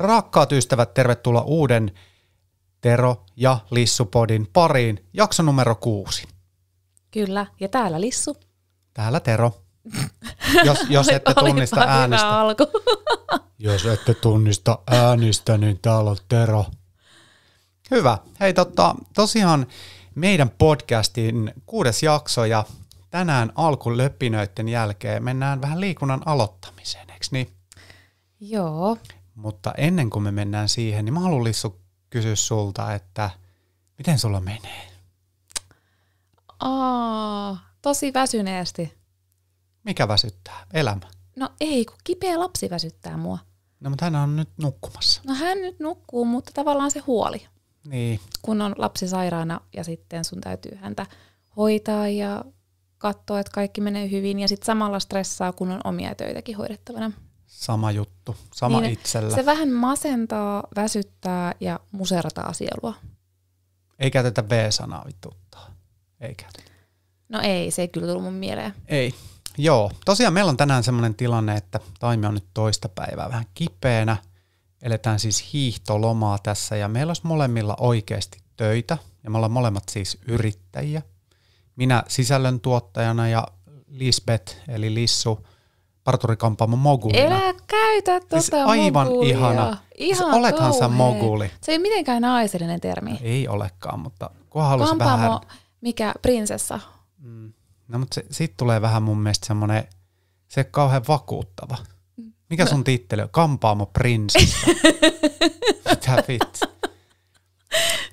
Rakkaat ystävät, tervetuloa uuden Tero ja Lissupodin pariin, jakso numero kuusi. Kyllä, ja täällä Lissu. Täällä Tero. Jos, jos ette tunnista äänestä. Alku. jos ette tunnista äänistä, niin täällä on Tero. Hyvä. Hei, totta, tosiaan meidän podcastin kuudes jakso ja tänään alkulöpinöiden jälkeen mennään vähän liikunnan aloittamiseen, eikö niin? Joo. Mutta ennen kuin me mennään siihen, niin mä haluan Lissu kysyä sulta, että miten sulla menee? Aa, tosi väsyneesti. Mikä väsyttää? Elämä? No ei, kun kipeä lapsi väsyttää mua. No mutta hän on nyt nukkumassa. No hän nyt nukkuu, mutta tavallaan se huoli. Niin. Kun on lapsi sairaana ja sitten sun täytyy häntä hoitaa ja katsoa, että kaikki menee hyvin ja sitten samalla stressaa, kun on omia töitäkin hoidettavana. Sama juttu, sama niin, itsellä. Se vähän masentaa, väsyttää ja musertaa sielua. Ei käytetä V-sanaa vituttaa. Ei käytetä. No ei, se ei kyllä tullut mun mieleen. Ei. Joo, tosiaan meillä on tänään semmoinen tilanne, että Taimi on nyt toista päivää vähän kipeänä. Eletään siis hiihtolomaa tässä ja meillä olisi molemmilla oikeasti töitä ja me ollaan molemmat siis yrittäjiä. Minä tuottajana ja Lisbeth eli Lissu Arturi kampaamo mogulina. Elä käytä siis tota siis aivan mogulia. ihana. Ihan siis olethan sä moguli. Se ei ole mitenkään naisellinen termi. No, ei olekaan, mutta kun halusin kampaamo, vähän... mikä prinsessa. Mm. No mutta se, siitä tulee vähän mun mielestä semmoinen, se on kauhean vakuuttava. Mikä sun titteli on? Kampaamo prinsessa. Mitä vitsi?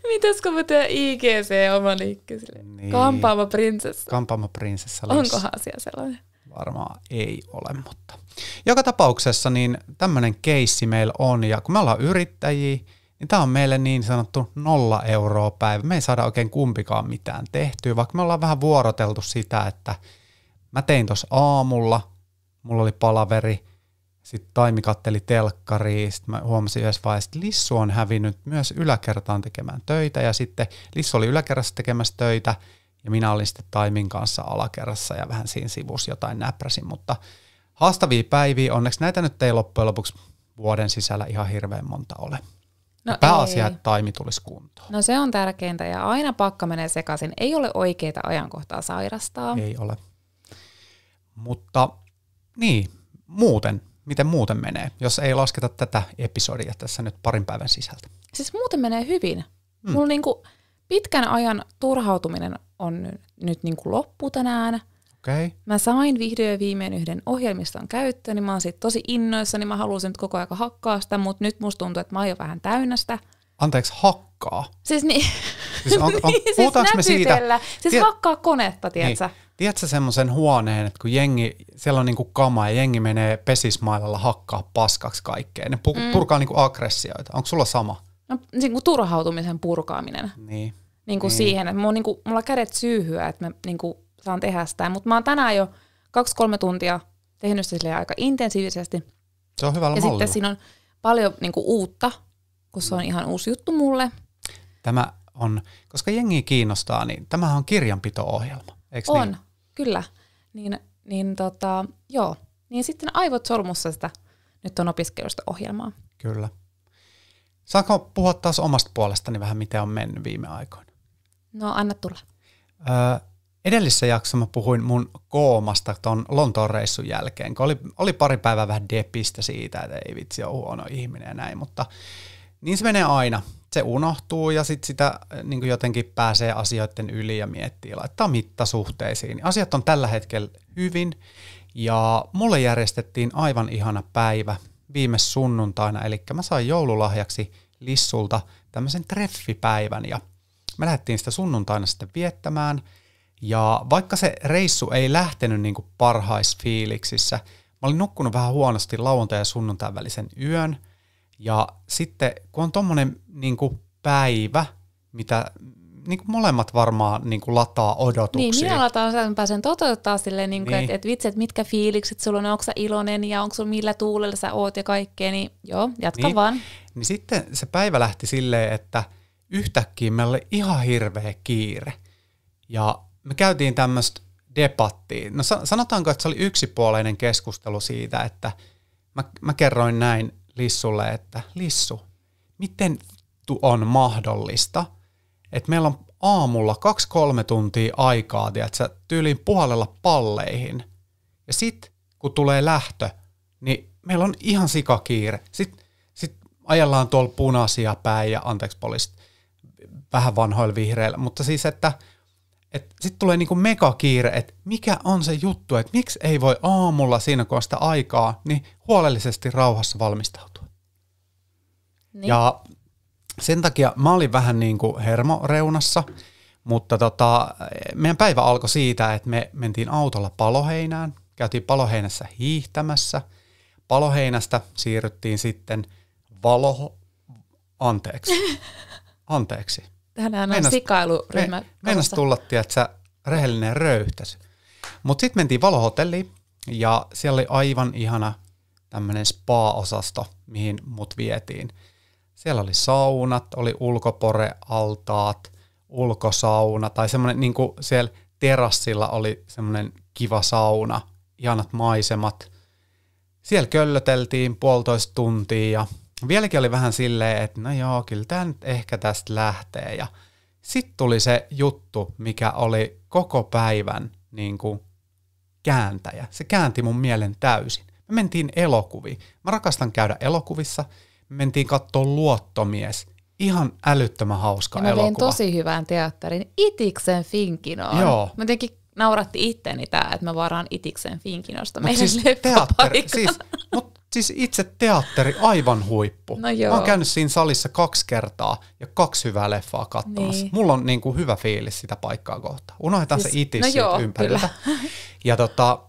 Mitäs kun mä teen IGC oman liikki niin. Kampaamo prinsessa. Kampaamo prinsessa. Onkohan asia sellainen? varmaan ei ole, mutta joka tapauksessa niin tämmöinen keissi meillä on ja kun me ollaan yrittäjiä, niin tämä on meille niin sanottu nolla euroa päivä. Me ei saada oikein kumpikaan mitään tehtyä, vaikka me ollaan vähän vuoroteltu sitä, että mä tein tuossa aamulla, mulla oli palaveri, sitten Taimi katteli telkkaria, sitten mä huomasin yhdessä vaiheessa, että Lissu on hävinnyt myös yläkertaan tekemään töitä, ja sitten Lissu oli yläkerrassa tekemässä töitä, ja minä olin sitten Taimin kanssa alakerrassa ja vähän siinä sivussa jotain näppäsin, mutta haastavia päiviä, onneksi näitä nyt ei loppujen lopuksi vuoden sisällä ihan hirveän monta ole. No Pääasia, ei. että taimi tulisi kuntoon. No se on tärkeintä ja aina pakka menee sekaisin. Ei ole oikeita ajankohtaa sairastaa. Ei ole. Mutta niin, muuten, miten muuten menee, jos ei lasketa tätä episodia tässä nyt parin päivän sisältä? Siis muuten menee hyvin. Mm. Mulla niinku pitkän ajan turhautuminen on nyt niin kuin loppu tänään. Okay. Mä sain vihdoin viimein yhden ohjelmiston käyttöön, niin mä oon siitä tosi innoissa, niin mä halusin nyt koko ajan hakkaa sitä, mutta nyt musta tuntuu, että mä oon jo vähän täynnä sitä. Anteeksi, hakkaa? Siis niin, siis, on, on, niin, siis me siitä? Siis Tiet- hakkaa konetta, tiedätkö? Niin. Tiedätkö semmoisen huoneen, että kun jengi, siellä on niinku kama ja jengi menee pesismailalla hakkaa paskaksi kaikkeen. Ne pu- mm. purkaa niinku aggressioita. Onko sulla sama? No, niin kuin turhautumisen purkaaminen. Niin. Niinku niin kuin mm. siihen, että mulla, niin kuin, mulla kädet syyhyä, että mä niin kuin, saan tehdä sitä. Mutta mä oon tänään jo kaksi-kolme tuntia tehnyt sitä aika intensiivisesti. Se on hyvällä Ja mallilla. sitten siinä on paljon niin kuin, uutta, kun se on ihan uusi juttu mulle. Tämä on, koska jengi kiinnostaa, niin tämähän on kirjanpito-ohjelma, eikö On, niin? kyllä. Niin, niin tota, joo. Niin sitten aivot solmussa sitä nyt on opiskelusta ohjelmaa. Kyllä. Saanko puhua taas omasta puolestani vähän, miten on mennyt viime aikoina? No, anna tulla. Ö, edellisessä jaksossa mä puhuin mun koomasta ton Lontoon reissun jälkeen, kun oli, oli pari päivää vähän depistä siitä, että ei vitsi on huono ihminen ja näin, mutta niin se menee aina. Se unohtuu ja sitten sitä äh, niin jotenkin pääsee asioiden yli ja miettii, laittaa mittasuhteisiin. Niin asiat on tällä hetkellä hyvin ja mulle järjestettiin aivan ihana päivä viime sunnuntaina, eli mä sain joululahjaksi Lissulta tämmöisen treffipäivän ja – me lähdettiin sitä sunnuntaina sitten viettämään. Ja vaikka se reissu ei lähtenyt niin kuin parhaisfiiliksissä, mä olin nukkunut vähän huonosti lauantai- ja sunnuntain välisen yön. Ja sitten kun on tommonen niin kuin päivä, mitä niin kuin molemmat varmaan niin kuin lataa odotuksia. Niin, minä lataan sen pääsen toteuttaa silleen, niin niin. että et vitsi, että mitkä fiilikset sulla on, onko sä iloinen ja onko sulla millä tuulella sä oot ja kaikkea, niin joo, jatka niin. vaan. Niin sitten se päivä lähti silleen, että – yhtäkkiä meillä oli ihan hirveä kiire. Ja me käytiin tämmöistä debattia. No sanotaanko, että se oli yksipuoleinen keskustelu siitä, että mä, mä kerroin näin Lissulle, että Lissu, miten on mahdollista, että meillä on aamulla kaksi-kolme tuntia aikaa, että sä tyyliin puolella palleihin. Ja sit, kun tulee lähtö, niin meillä on ihan sikakiire. Sitten sit ajellaan tuolla punaisia päin ja, anteeksi poliisit, vähän vanhoilla vihreillä, mutta siis, että sitten tulee niinku megakiire, että mikä on se juttu, että miksi ei voi aamulla siinä, kun on sitä aikaa, niin huolellisesti rauhassa valmistautua. Niin. Ja sen takia mä olin vähän niin kuin hermoreunassa, mutta tota, meidän päivä alkoi siitä, että me mentiin autolla paloheinään, käytiin paloheinässä hiihtämässä. Paloheinästä siirryttiin sitten valo... Anteeksi. Anteeksi. Tähän on sikailuryhmä. Meinas tulla, tiedätkö, rehellinen röyhtäs. Mutta sitten mentiin valohotelliin ja siellä oli aivan ihana tämmöinen spa-osasto, mihin mut vietiin. Siellä oli saunat, oli ulkoporealtaat, ulkosauna tai semmoinen niin kuin siellä terassilla oli semmoinen kiva sauna, ihanat maisemat. Siellä köllöteltiin puolitoista tuntia ja vieläkin oli vähän silleen, että no joo, kyllä tämä nyt ehkä tästä lähtee. Ja sitten tuli se juttu, mikä oli koko päivän niin kuin kääntäjä. Se käänti mun mielen täysin. Me mentiin elokuviin. Mä rakastan käydä elokuvissa. Me mentiin katsoa Luottomies. Ihan älyttömän hauska ja mä elokuva. Mä tosi hyvän teatterin. Itiksen Finkinoon. Joo. Mä tietenkin nauratti itteni tää, että mä varaan Itiksen Finkinosta meidän siis teatteri, siis, mut Siis itse teatteri aivan huippu. No joo. Mä oon käynyt siinä salissa kaksi kertaa ja kaksi hyvää leffaa katsomassa. Niin. Mulla on niin kuin hyvä fiilis sitä paikkaa kohtaan. Unohdetaan siis, se itis no joo, ympäriltä. Kyllä. ja tota,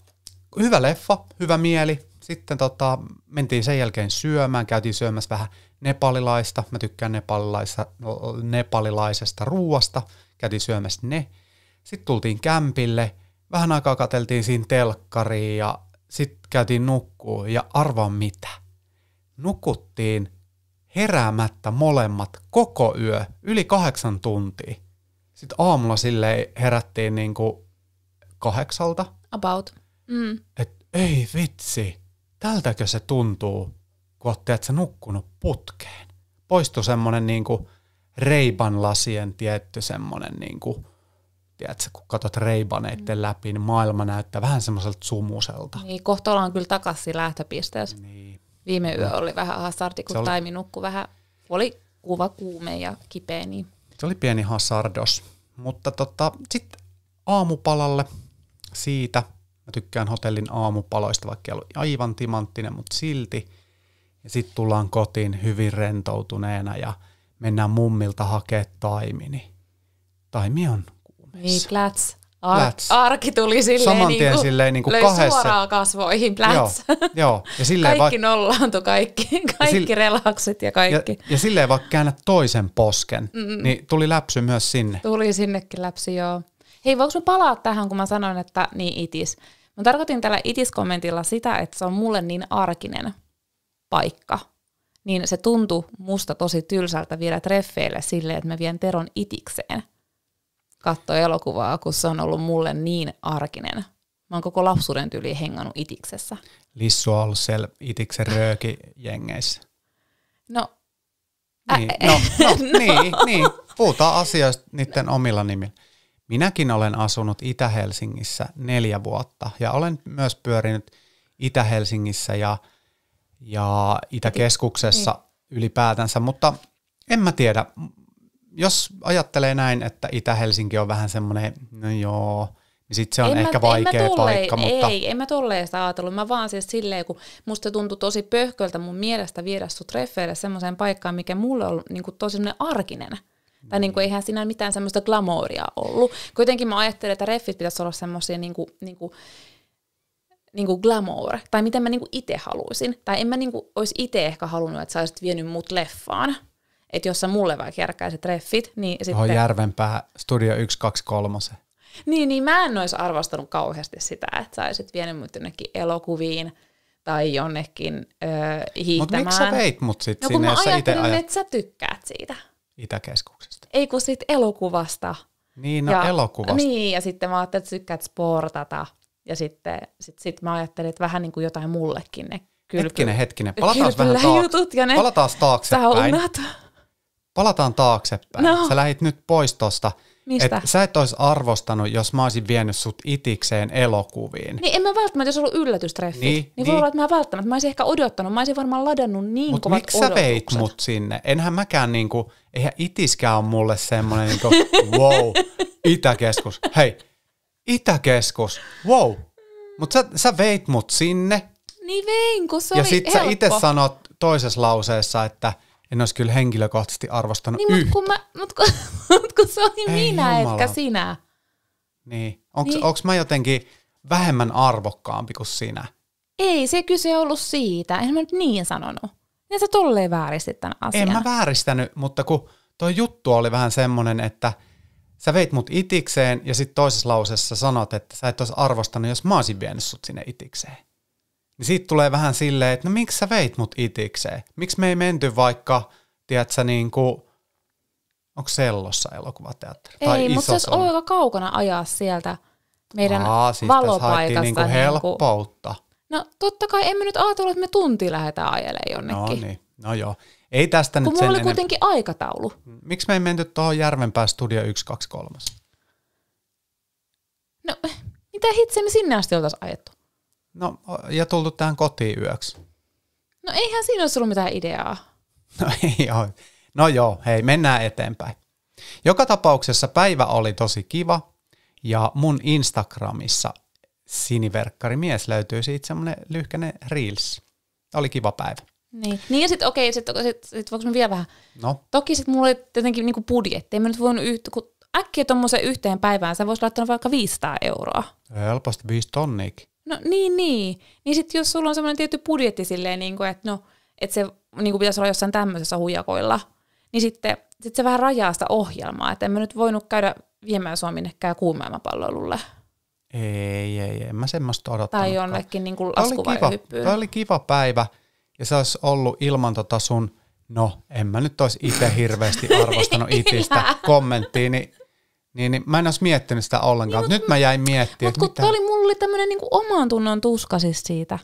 hyvä leffa, hyvä mieli. Sitten tota, mentiin sen jälkeen syömään, käytiin syömässä vähän nepalilaista. Mä tykkään nepalilaista, no, nepalilaisesta ruuasta. Käytiin syömässä ne. Sitten tultiin kämpille. Vähän aikaa katseltiin siinä telkkariin ja sitten käytiin nukkuu ja arvaa mitä. Nukuttiin heräämättä molemmat koko yö, yli kahdeksan tuntia. Sitten aamulla sille herättiin niinku kahdeksalta. About. Mm. Et ei vitsi, tältäkö se tuntuu, kun ootte, että sä nukkunut putkeen. Poistui semmonen niinku reiban lasien tietty semmonen niinku tiedätkö, kun katsot reibaneiden mm. läpi, niin maailma näyttää vähän semmoiselta sumuselta. Niin, kohta ollaan kyllä takaisin lähtöpisteessä. Niin. Viime yö oli vähän hasardi, kun oli... Taimi nukkui vähän, oli kuva kuume ja kipeä. Niin. Se oli pieni hasardos. Mutta tota, sitten aamupalalle siitä, mä tykkään hotellin aamupaloista, vaikka ei ollut aivan timanttinen, mutta silti. Ja sitten tullaan kotiin hyvin rentoutuneena ja mennään mummilta hakemaan taimini. Taimi on niin, plats. Ar- plats. Arki tuli silleen, Saman tien niin kuin, silleen niin kuin löi kahdessa. suoraan kasvoihin, plats. Joo, joo. Ja silleen kaikki va- nollaantui, kaikki, kaikki ja sille- relaksit ja kaikki. Ja, ja silleen vaikka käännä toisen posken, Mm-mm. niin tuli läpsy myös sinne. Tuli sinnekin läpsy, joo. Hei, voiko mä palaa tähän, kun mä sanoin, että niin itis. Mä tarkoitin tällä itis-kommentilla sitä, että se on mulle niin arkinen paikka. Niin se tuntui musta tosi tylsältä vielä treffeille silleen, että mä vien Teron itikseen – katsoa elokuvaa, kun se on ollut mulle niin arkinen. Mä oon koko lapsuuden tyyliin hengannut itiksessä. Lissu on ollut siellä itiksen rööki jengeissä. No, ä- niin, no, no, no. niin, niin. Puhutaan asioista niiden omilla nimillä. Minäkin olen asunut Itä-Helsingissä neljä vuotta ja olen myös pyörinyt Itä-Helsingissä ja, ja Itäkeskuksessa niin. ylipäätänsä, mutta en mä tiedä jos ajattelee näin, että Itä-Helsinki on vähän semmoinen, no joo, niin sit se on en ehkä mä, vaikea en mä tolle, paikka. Mutta... Ei, en mä tolleen sitä ajatellut. Mä vaan siis silleen, kun musta tuntui tosi pöhköltä mun mielestä viedä sut treffeille semmoiseen paikkaan, mikä mulle on ollut niin kuin tosi arkinen. Tai niin kuin, eihän siinä mitään semmoista glamouria ollut. Kuitenkin mä ajattelin, että reffit pitäisi olla semmoisia niin kuin, niin kuin, niin kuin glamour, tai miten mä niin itse haluaisin. Tai en mä niin olisi itse ehkä halunnut, että sä olisit vienyt mut leffaan. Että jos sä mulle vaikka järkkäisit treffit, niin sitten... Oh, järvenpää, Studio 123. Niin, niin mä en olisi arvostanut kauheasti sitä, että sä olisit vienyt mut jonnekin elokuviin tai jonnekin öö, hiihtämään. Mutta miksi sä veit mut sit no, sinne, mä jos sä ajat... että sä tykkäät siitä. Itäkeskuksesta. Ei kun siitä elokuvasta. Niin, no ja, elokuvasta. Niin, ja sitten mä ajattelin, että tykkäät sportata. Ja sitten sit, sit mä ajattelin, että vähän niin kuin jotain mullekin ne kylpy... Hetkinen, hetkinen. Palataan vähän taakse. Ja ne Palataan taaksepäin. Saunat palataan taaksepäin. No. Sä lähit nyt pois tosta. Mistä? Et sä et olisi arvostanut, jos mä olisin vienyt sut itikseen elokuviin. Niin en mä välttämättä, jos ollut yllätystreffi, niin, niin, niin, voi niin. olla, että mä välttämättä, mä olisin ehkä odottanut, mä olisin varmaan ladannut niin Mut kovat miksi sä veit mut sinne? Enhän mäkään niinku, eihän itiskään ole mulle semmoinen niinku, wow, Itäkeskus, hei, Itäkeskus, wow. Mutta sä, sä veit mut sinne. Niin vein, kun se ja oli Ja sit helppo. sä itse sanot toisessa lauseessa, että – en olisi kyllä henkilökohtaisesti arvostanut niin, yhtä. Mutta kun, mä, mut kun, mut kun se oli Ei minä, jumala. etkä sinä. Niin. Onko niin. Onks mä jotenkin vähemmän arvokkaampi kuin sinä? Ei, se kyse ollut siitä. En mä nyt niin sanonut. Ja sä tolleen vääristit tämän asian. En mä vääristänyt, mutta kun toi juttu oli vähän semmonen, että sä veit mut itikseen ja sitten toisessa lauseessa sanot, että sä et olisi arvostanut, jos mä olisin vienyt sut sinne itikseen niin siitä tulee vähän silleen, että no miksi sä veit mut itikseen? Miksi me ei menty vaikka, tiedätkö, niin kuin, onko Sellossa elokuvateatteri? Ei, tai mutta se olisi ollut aika kaukana ajaa sieltä meidän Aa, siis valopaikasta. Niinku niin kuin helppoutta. Niin kuin, no totta kai emme nyt ajatellut, että me tunti lähdetään ajelemaan jonnekin. No niin, no joo. Ei tästä Kun nyt sen oli kuitenkin enem... aikataulu. Miksi me ei menty tuohon Järvenpää Studio 123? No, mitä hitseä me sinne asti oltaisiin ajettu? No, ja tultu tähän kotiin yöksi. No eihän siinä ole ollut mitään ideaa. No ei ole. No joo, hei, mennään eteenpäin. Joka tapauksessa päivä oli tosi kiva, ja mun Instagramissa siniverkkarimies löytyy siitä semmoinen lyhkäinen reels. Oli kiva päivä. Niin, niin ja sitten okei, sitten sit, sit, voiko mä vielä vähän? No. Toki sitten mulla oli tietenkin niinku budjetti, Ei mä nyt voinut yhtä, kun äkkiä tuommoiseen yhteen päivään sä vois laittaa vaikka 500 euroa. Helposti 5 tonniikin. No niin, niin. Niin sitten jos sulla on semmoinen tietty budjetti silleen, niin kuin, että no, että se niin kuin pitäisi olla jossain tämmöisessä huijakoilla, niin sitten sit se vähän rajaa sitä ohjelmaa, että en mä nyt voinut käydä viemään sua minnekään kuumeamapalloilulle. Ei, ei, ei, en mä semmoista odottanut. Tai jonnekin niin kuin laskuvaihyppyyn. Tämä oli kiva päivä, ja se olisi ollut ilman tota sun, no en mä nyt olisi itse hirveästi arvostanut itistä niin niin, niin mä en olisi miettinyt sitä ollenkaan, niin, mutta nyt mä jäin miettimään. Mutta kun mitä... oli, mulla oli tämmöinen niinku oman tunnon tuska siis siitä.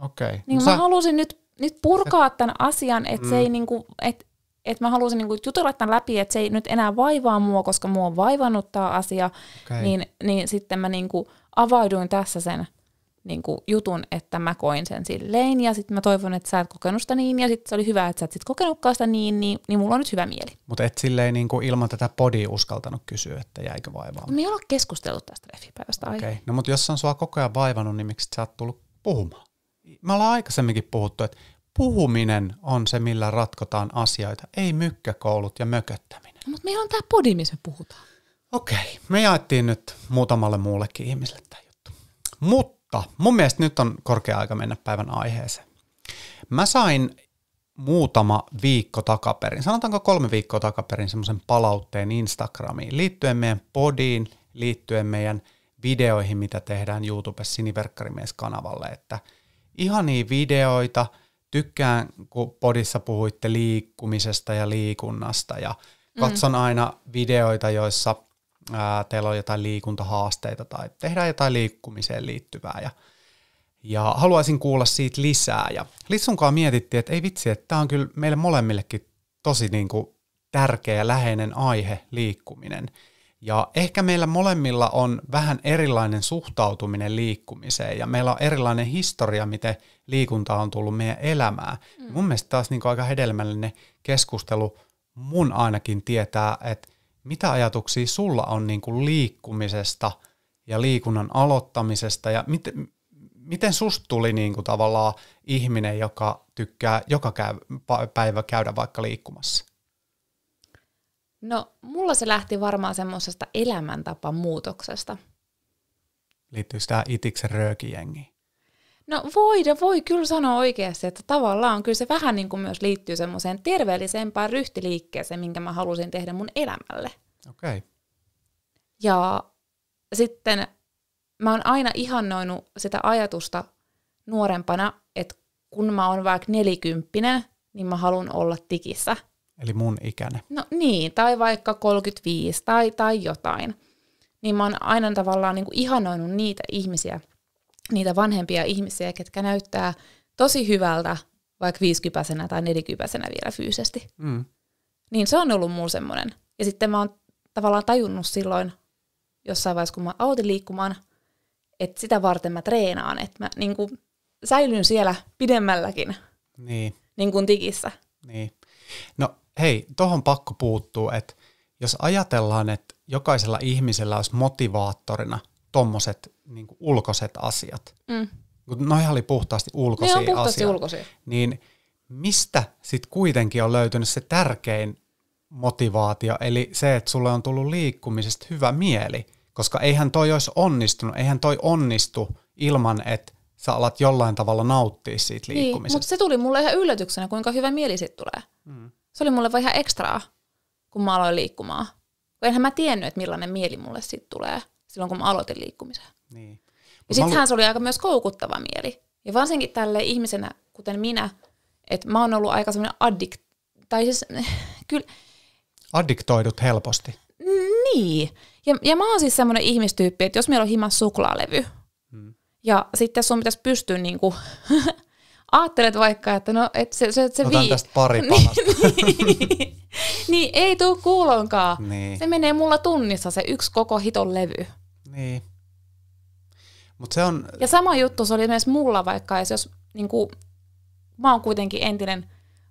Okei. Okay. Niin no, mä sä... halusin nyt, nyt purkaa tämän asian, että mm. se ei niinku, et, et mä halusin niinku jutella tämän läpi, että se ei nyt enää vaivaa mua, koska mua on vaivannut tämä asia. Okay. Niin, niin sitten mä niinku avauduin tässä sen niin kuin jutun, että mä koin sen silleen ja sitten mä toivon, että sä et kokenut sitä niin ja sitten se oli hyvä, että sä et sit kokenutkaan sitä niin, niin, niin mulla on nyt hyvä mieli. Mutta et silleen niin kuin ilman tätä podi uskaltanut kysyä, että jäikö vaivaamaan. Me ei olla keskustellut tästä refipäivästä okay. No mutta jos se on sua koko ajan vaivannut, niin miksi sä oot tullut puhumaan? Me ollaan aikaisemminkin puhuttu, että puhuminen on se, millä ratkotaan asioita, ei mykkäkoulut ja mököttäminen. No, mutta meillä on tämä podi, missä me puhutaan. Okei, okay. me jaettiin nyt muutamalle muullekin ihmiselle tämä juttu. Mutta mutta mun mielestä nyt on korkea aika mennä päivän aiheeseen. Mä sain muutama viikko takaperin, sanotaanko kolme viikkoa takaperin semmoisen palautteen Instagramiin liittyen meidän podiin, liittyen meidän videoihin, mitä tehdään YouTubessa Siniverkkarimies-kanavalle, että ihania videoita, tykkään, kun podissa puhuitte liikkumisesta ja liikunnasta ja mm. katson mm. aina videoita, joissa ää, teillä on jotain liikuntahaasteita tai tehdään jotain liikkumiseen liittyvää ja, ja haluaisin kuulla siitä lisää. Ja Lissunkaan mietittiin, että ei vitsi, että tämä on kyllä meille molemmillekin tosi niin kuin tärkeä läheinen aihe, liikkuminen. Ja ehkä meillä molemmilla on vähän erilainen suhtautuminen liikkumiseen ja meillä on erilainen historia, miten liikunta on tullut meidän elämään. Mm. Mun mielestä taas niin aika hedelmällinen keskustelu mun ainakin tietää, että mitä ajatuksia sulla on niin kuin liikkumisesta ja liikunnan aloittamisesta ja mit, miten susta tuli niin kuin tavallaan ihminen, joka tykkää joka käy, päivä käydä vaikka liikkumassa? No, mulla se lähti varmaan semmoisesta elämäntapamuutoksesta. Liittyy sitä itiksen röökijengiin? No voida, voi kyllä sanoa oikeasti, että tavallaan kyllä se vähän niin kuin myös liittyy semmoiseen terveellisempään ryhtiliikkeeseen, minkä mä halusin tehdä mun elämälle. Okei. Okay. Ja sitten mä oon aina ihannoinut sitä ajatusta nuorempana, että kun mä oon vaikka nelikymppinen, niin mä haluan olla tikissä. Eli mun ikäinen. No niin, tai vaikka 35 tai, tai jotain. Niin mä oon aina tavallaan niin kuin ihanoinut niitä ihmisiä – niitä vanhempia ihmisiä, ketkä näyttää tosi hyvältä vaikka viisikypäisenä tai nelikypäisenä vielä fyysisesti. Mm. Niin se on ollut mulla semmoinen. Ja sitten mä oon tavallaan tajunnut silloin jossain vaiheessa, kun mä aloitin liikkumaan, että sitä varten mä treenaan, että mä niin kuin, säilyn siellä pidemmälläkin niin. Niin kuin tikissä. Niin. No hei, tohon pakko puuttuu, että jos ajatellaan, että jokaisella ihmisellä olisi motivaattorina tommoset niin ulkoiset asiat, mm. kun noihän oli puhtaasti ulkoisia ne on puhtaasti asioita, ulkoisia. niin mistä sitten kuitenkin on löytynyt se tärkein motivaatio, eli se, että sulle on tullut liikkumisesta hyvä mieli, koska eihän toi olisi onnistunut, eihän toi onnistu ilman, että sä alat jollain tavalla nauttia siitä niin, liikkumisesta. Niin, mutta se tuli mulle ihan yllätyksenä, kuinka hyvä mieli siitä tulee. Mm. Se oli mulle vaan ihan ekstraa, kun mä aloin liikkumaan. enhän mä tiennyt, että millainen mieli mulle siitä tulee silloin, kun mä aloitin liikkumisen. Niin. Ja sittenhän mä... se oli aika myös koukuttava mieli. Ja varsinkin tälle ihmisenä, kuten minä, että mä oon ollut aika semmoinen addikt... Tai siis, kyllä... Addiktoidut helposti. Niin. Ja, ja mä oon siis semmoinen ihmistyyppi, että jos meillä on himas suklaalevy, hmm. ja sitten sun pitäisi pystyä niinku... Aattelet vaikka, että no, et se, se, se Otan vii... tästä pari niin, niin, niin, ei tuu kuulonkaan. Niin. Se menee mulla tunnissa se yksi koko hiton levy. Niin. Mut se on... Ja sama juttu se oli myös mulla vaikka, jos niin kuin, mä oon kuitenkin entinen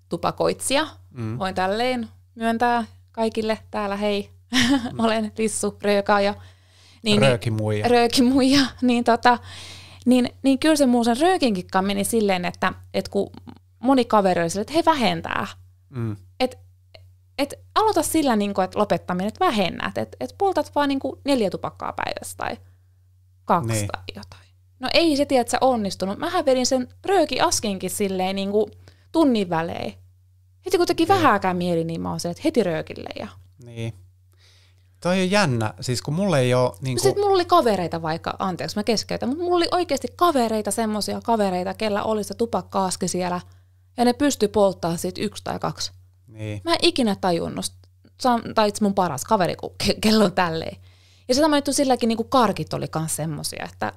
tupakoitsija, mm. voin tälleen myöntää kaikille täällä, hei, mm. olen Lissu Röökaaja. Niin, niin, röökimuija. Niin, röökimuija, niin, tota, niin, niin kyllä se muu sen röökinkikkaan meni silleen, että, että kun moni kaveri oli silleen, että he vähentää. Mm. Että et aloita sillä, niin kuin, että lopettaminen, että vähennät, että et poltat vaan niin kuin neljä tupakkaa päivässä tai kaksi niin. tai jotain. No ei se, tiedä, että sä onnistunut. Mähän vedin sen rööki askinkin silleen niin kuin tunnin välein. Heti kun teki niin. vähäkään mieli, niin mä oon se, että heti röökille. Ja... Niin. Toi on jännä, siis kun mulla ei ole... Niin kuin... No niinku- mulla oli kavereita vaikka, anteeksi mä keskeytän, mutta mulla oli oikeasti kavereita, semmoisia kavereita, kellä oli se tupakka siellä, ja ne pysty polttaa siitä yksi tai kaksi niin. Mä en ikinä tajunnut, tai itse mun paras kaveri, kun kello on tälleen. Ja se mä juttu silläkin niin kuin karkit oli myös semmosia, että,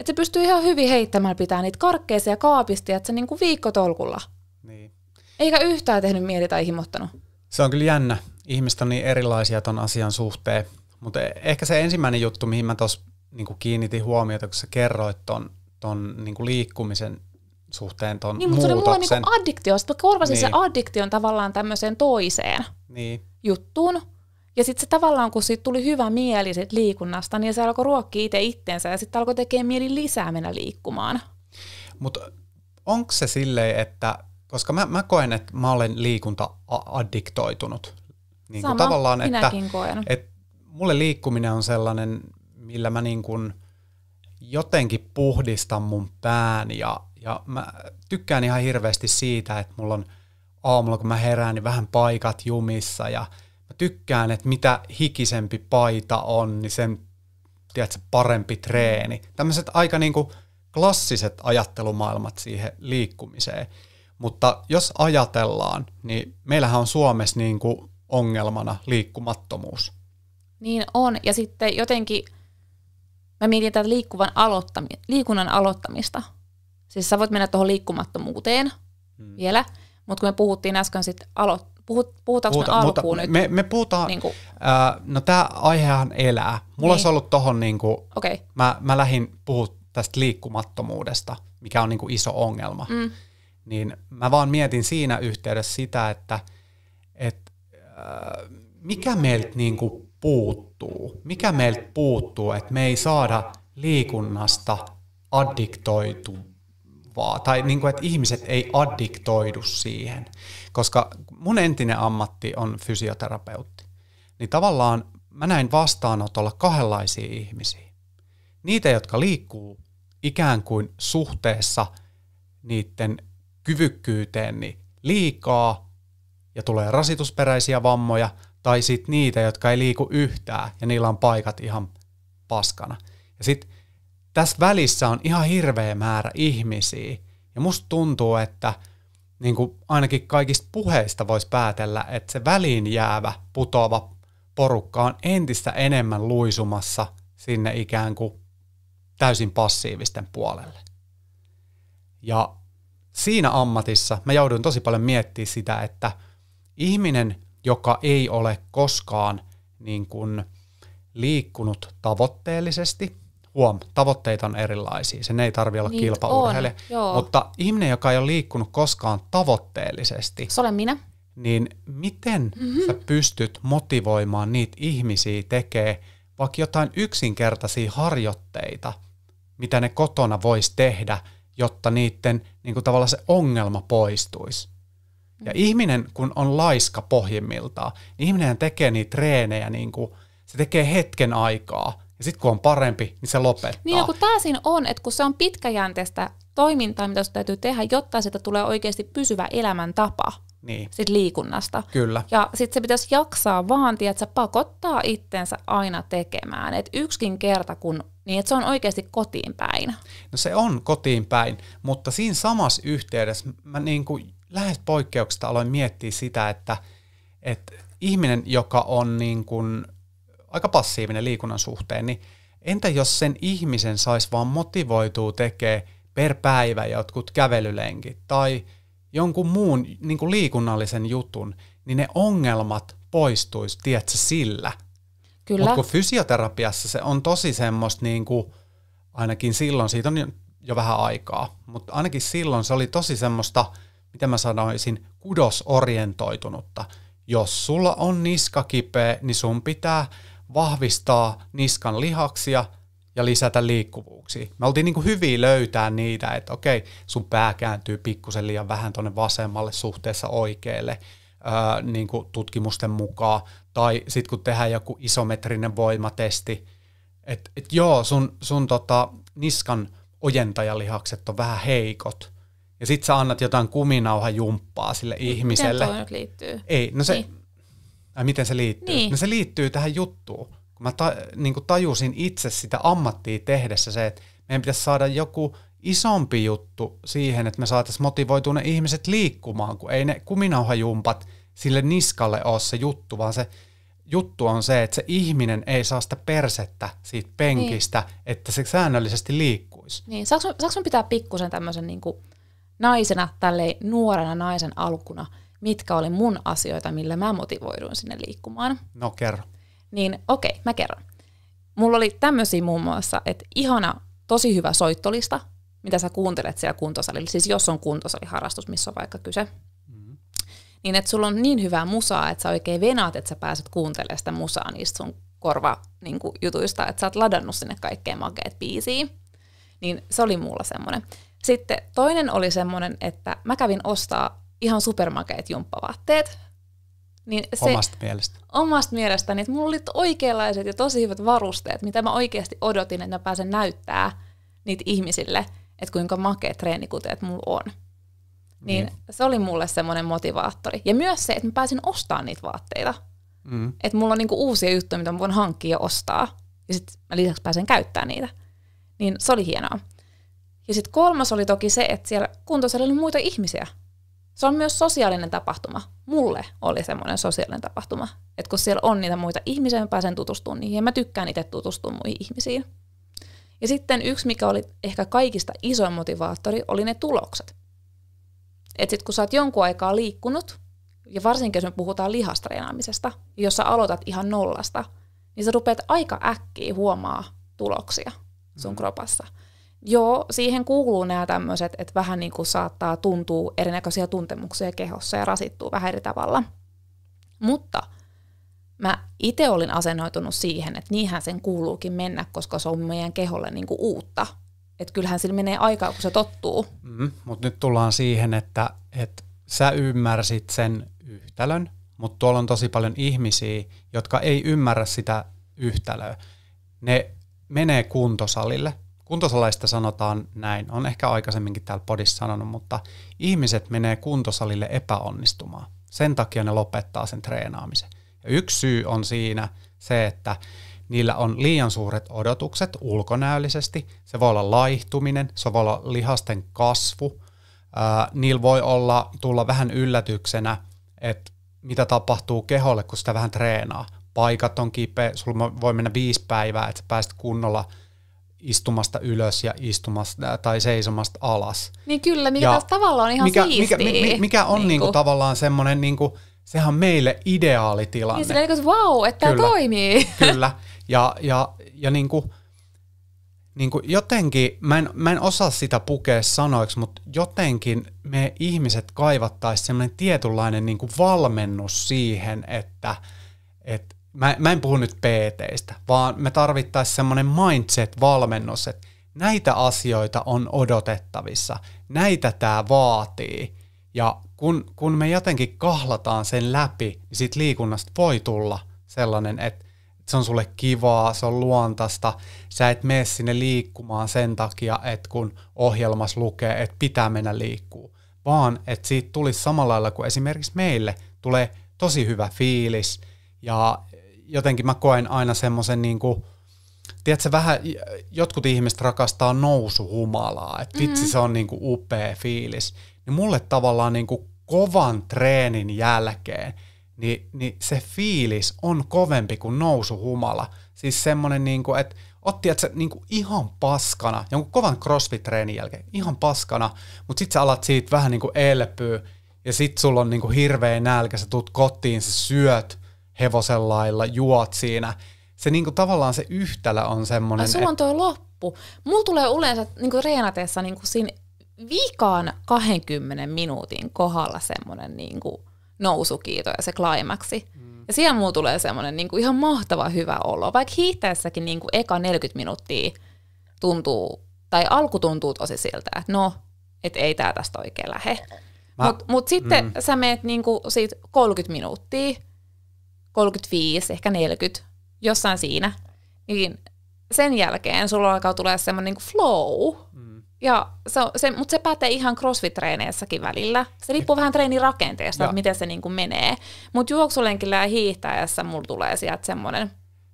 että se pystyy ihan hyvin heittämään pitää niitä karkkeisia kaapistia, että se niin kuin viikkotolkulla. Niin. Eikä yhtään tehnyt mieli tai himottanut. Se on kyllä jännä. Ihmiset on niin erilaisia ton asian suhteen. Mutta e- ehkä se ensimmäinen juttu, mihin mä tuossa niin kiinnitin huomiota, kun sä kerroit ton, ton niin kuin liikkumisen suhteen tuon niin, mutta se oli mulle niinku addiktio. Sitten mä korvasin niin. sen addiktion tavallaan tämmöiseen toiseen niin. juttuun. Ja sitten se tavallaan, kun siitä tuli hyvä mieli sit liikunnasta, niin se alkoi ruokkia itse itsensä ja sitten alkoi tekemään mieli lisää mennä liikkumaan. Mutta onko se silleen, että koska mä, mä koen, että mä olen liikunta-addiktoitunut. Niin Sama, tavallaan, että, koen. Et mulle liikkuminen on sellainen, millä mä niin kun jotenkin puhdistan mun pään ja ja mä tykkään ihan hirveästi siitä, että mulla on aamulla, kun mä herään, niin vähän paikat jumissa ja mä tykkään, että mitä hikisempi paita on, niin sen tiedätkö, parempi treeni. Tämmöiset aika niin kuin klassiset ajattelumaailmat siihen liikkumiseen. Mutta jos ajatellaan, niin meillähän on Suomessa niin kuin ongelmana liikkumattomuus. Niin on, ja sitten jotenkin mä mietin tätä liikkuvan aloittami- liikunnan aloittamista. Siis sä voit mennä tuohon liikkumattomuuteen hmm. vielä, mutta kun me puhuttiin äsken sitten alo- puhut, puhutaanko Puhuta, me alkuun nyt? Me, me puhutaan, niin kuin, äh, no tämä aihehan elää. Mulla niin. olisi ollut tohon, niin kuin, okay. mä, mä lähdin puhut tästä liikkumattomuudesta, mikä on niin kuin iso ongelma. Mm. Niin mä vaan mietin siinä yhteydessä sitä, että et, äh, mikä meiltä niin kuin puuttuu? Mikä meiltä puuttuu, että me ei saada liikunnasta addiktoitu vaan, tai niin kuin, että ihmiset ei addiktoidu siihen. Koska mun entinen ammatti on fysioterapeutti. Niin tavallaan mä näin vastaanotolla kahdenlaisia ihmisiä. Niitä, jotka liikkuu ikään kuin suhteessa niiden kyvykkyyteen niin liikaa ja tulee rasitusperäisiä vammoja, tai sitten niitä, jotka ei liiku yhtään ja niillä on paikat ihan paskana. Ja sitten tässä välissä on ihan hirveä määrä ihmisiä. Ja musta tuntuu, että niin kuin ainakin kaikista puheista voisi päätellä, että se väliin jäävä putoava porukka on entistä enemmän luisumassa sinne ikään kuin täysin passiivisten puolelle. Ja siinä ammatissa mä joudun tosi paljon miettimään sitä, että ihminen, joka ei ole koskaan niin kuin liikkunut tavoitteellisesti – huom, tavoitteita on erilaisia, sen ei tarvi olla niin kilpaurheilija, mutta ihminen, joka ei ole liikkunut koskaan tavoitteellisesti. Se olen minä. Niin miten mm-hmm. sä pystyt motivoimaan niitä ihmisiä tekee vaikka jotain yksinkertaisia harjoitteita, mitä ne kotona voisi tehdä, jotta niiden niin kuin tavallaan se ongelma poistuisi. Ja mm. ihminen, kun on laiska pohjimmiltaan, niin ihminen tekee niitä treenejä, niin kuin, se tekee hetken aikaa, ja sitten kun on parempi, niin se lopettaa. Niin kun kun taasin on, että kun se on pitkäjänteistä toimintaa, mitä sinun täytyy tehdä, jotta sitä tulee oikeasti pysyvä elämäntapa niin. sit liikunnasta. Kyllä. Ja sitten se pitäisi jaksaa vaan, että se pakottaa itsensä aina tekemään. että yksikin kerta, kun niin että se on oikeasti kotiin päin. No se on kotiin päin, mutta siinä samassa yhteydessä mä niin kuin lähes poikkeuksesta aloin miettiä sitä, että, että ihminen, joka on niin kuin aika passiivinen liikunnan suhteen, niin entä jos sen ihmisen saisi vaan motivoitua tekee per päivä jotkut kävelylenkit tai jonkun muun niin kuin liikunnallisen jutun, niin ne ongelmat poistuisi, tiedätkö, sillä. Kyllä. Mutta kun fysioterapiassa se on tosi semmoista, niin kuin, ainakin silloin, siitä on jo vähän aikaa, mutta ainakin silloin se oli tosi semmoista, mitä mä sanoisin, kudosorientoitunutta. Jos sulla on niska kipeä, niin sun pitää vahvistaa niskan lihaksia ja lisätä liikkuvuuksia. Me oltiin niin kuin hyviä löytää niitä, että okei, sun pää kääntyy pikkusen liian vähän tuonne vasemmalle suhteessa oikealle ää, niin kuin tutkimusten mukaan. Tai sitten kun tehdään joku isometrinen voimatesti, että et joo, sun, sun tota, niskan ojentajalihakset on vähän heikot. Ja sitten sä annat jotain jumppaa sille niin, ihmiselle. Miten nyt liittyy? Ei, no se, niin Ai miten se liittyy? Niin. No se liittyy tähän juttuun. Kun mä ta- niin kun tajusin itse sitä ammattia tehdessä se, että meidän pitäisi saada joku isompi juttu siihen, että me saataisiin motivoitua ne ihmiset liikkumaan, kun ei ne kuminauhajumpat sille niskalle ole se juttu, vaan se juttu on se, että se ihminen ei saa sitä persettä siitä penkistä, niin. että se säännöllisesti liikkuisi. Niin, saanko, saanko pitää pikkusen tämmöisen niin naisena, tälleen nuorena naisen alkuna – mitkä oli mun asioita, millä mä motivoiduin sinne liikkumaan. No kerro. Niin okei, okay, mä kerron. Mulla oli tämmöisiä muun muassa, että ihana, tosi hyvä soittolista, mitä sä kuuntelet siellä kuntosalilla, siis jos on kuntosaliharrastus, missä on vaikka kyse, mm. niin että sulla on niin hyvää musaa, että sä oikein venaat, että sä pääset kuuntelemaan sitä musaa niistä sun korva niin kuin, jutuista, että sä oot ladannut sinne kaikkeen makeet biisiin. Niin se oli mulla semmoinen. Sitten toinen oli semmoinen, että mä kävin ostaa ihan supermakeet jumppavaatteet. Niin se, omasta mielestä. Omasta mielestäni, että mulla oli oikeanlaiset ja tosi hyvät varusteet, mitä mä oikeasti odotin, että mä pääsen näyttää niitä ihmisille, että kuinka makeet treenikuteet mulla on. Niin mm. se oli mulle semmoinen motivaattori. Ja myös se, että mä pääsin ostamaan niitä vaatteita. Mm. Että mulla on niinku uusia juttuja, mitä mä voin hankkia ja ostaa. Ja sitten mä lisäksi pääsen käyttämään niitä. Niin se oli hienoa. Ja sitten kolmas oli toki se, että siellä kuntosalilla oli muita ihmisiä, se on myös sosiaalinen tapahtuma. Mulle oli semmoinen sosiaalinen tapahtuma, että kun siellä on niitä muita ihmisiä, mä pääsen tutustumaan niihin ja mä tykkään itse tutustua muihin ihmisiin. Ja sitten yksi, mikä oli ehkä kaikista isoin motivaattori, oli ne tulokset. Että sitten kun sä oot jonkun aikaa liikkunut, ja varsinkin jos me puhutaan lihastreenaamisesta, jos sä aloitat ihan nollasta, niin sä rupeat aika äkkiä huomaa tuloksia sun mm. kropassa. Joo, siihen kuuluu nämä tämmöiset, että vähän niin kuin saattaa tuntua erinäköisiä tuntemuksia kehossa ja rasittuu vähän eri tavalla. Mutta mä itse olin asennoitunut siihen, että niinhän sen kuuluukin mennä, koska se on meidän keholle niin kuin uutta. Että kyllähän sillä menee aikaa, kun se tottuu. Mm, mm-hmm. mutta nyt tullaan siihen, että, että sä ymmärsit sen yhtälön, mutta tuolla on tosi paljon ihmisiä, jotka ei ymmärrä sitä yhtälöä. Ne menee kuntosalille, Kuntosalaista sanotaan näin, on ehkä aikaisemminkin täällä podissa sanonut, mutta ihmiset menee kuntosalille epäonnistumaan. Sen takia ne lopettaa sen treenaamisen. Ja yksi syy on siinä se, että niillä on liian suuret odotukset ulkonäöllisesti. Se voi olla laihtuminen, se voi olla lihasten kasvu. Ää, niillä voi olla tulla vähän yllätyksenä, että mitä tapahtuu keholle, kun sitä vähän treenaa. Paikat on kipeä, sulla voi mennä viisi päivää, että sä pääset kunnolla – istumasta ylös ja istumasta tai seisomasta alas. Niin kyllä, mikä ja tavallaan on ihan mikä, siistiä. Mikä, mikä on niinku. Niinku tavallaan semmoinen, niinku, sehän on meille tilanne. Niin silleen, että niinku, vau, että tämä toimii. Kyllä, ja, ja, ja niinku, niinku jotenkin, mä en, mä en osaa sitä pukea sanoiksi, mutta jotenkin me ihmiset kaivattaisiin semmoinen tietynlainen niinku valmennus siihen, että että mä, mä en puhu nyt PTistä, vaan me tarvittaisiin semmoinen mindset-valmennus, että näitä asioita on odotettavissa, näitä tämä vaatii. Ja kun, kun me jotenkin kahlataan sen läpi, niin siitä liikunnasta voi tulla sellainen, että se on sulle kivaa, se on luontaista, sä et mene sinne liikkumaan sen takia, että kun ohjelmas lukee, että pitää mennä liikkuu, vaan että siitä tulisi samalla lailla kuin esimerkiksi meille, tulee tosi hyvä fiilis ja jotenkin mä koen aina semmoisen niin kuin, tiedätkö, vähän, jotkut ihmiset rakastaa nousuhumalaa, että vitsi mm-hmm. se on niin kuin upea fiilis. Niin mulle tavallaan niin kuin kovan treenin jälkeen, niin, niin se fiilis on kovempi kuin nousuhumala. Siis semmoinen, niin kuin, että otti, että niin kuin ihan paskana, jonkun kovan crossfit-treenin jälkeen, ihan paskana, mutta sit sä alat siitä vähän niin kuin elpyy, ja sit sulla on niin kuin hirveä nälkä, sä tuut kotiin, sä syöt, hevosen lailla, juot siinä. Se niinku tavallaan se yhtälö on semmoinen... Sulla on toi loppu. Mulla tulee yleensä niinku reenateessa niinku siinä viikaan 20 minuutin kohdalla semmoinen niinku nousukiito ja se klimaksi. Mm. Ja siellä mulla tulee semmoinen niinku ihan mahtava hyvä olo. Vaikka hiihtäessäkin niinku eka 40 minuuttia tuntuu, tai alku tuntuu tosi siltä, että no, et ei tää tästä oikein lähe. Mutta mut sitten mm. sä meet niinku siitä 30 minuuttia, 35, ehkä 40, jossain siinä, niin sen jälkeen sulla alkaa tulla semmoinen niin flow. Mm. Ja se, se, mutta se pätee ihan crossfit-treeneissäkin välillä. Se riippuu vähän treenirakenteesta, rakenteesta, että miten se niin kuin menee. Mutta juoksulenkillä ja hiihtäessä mulla tulee sieltä semmoinen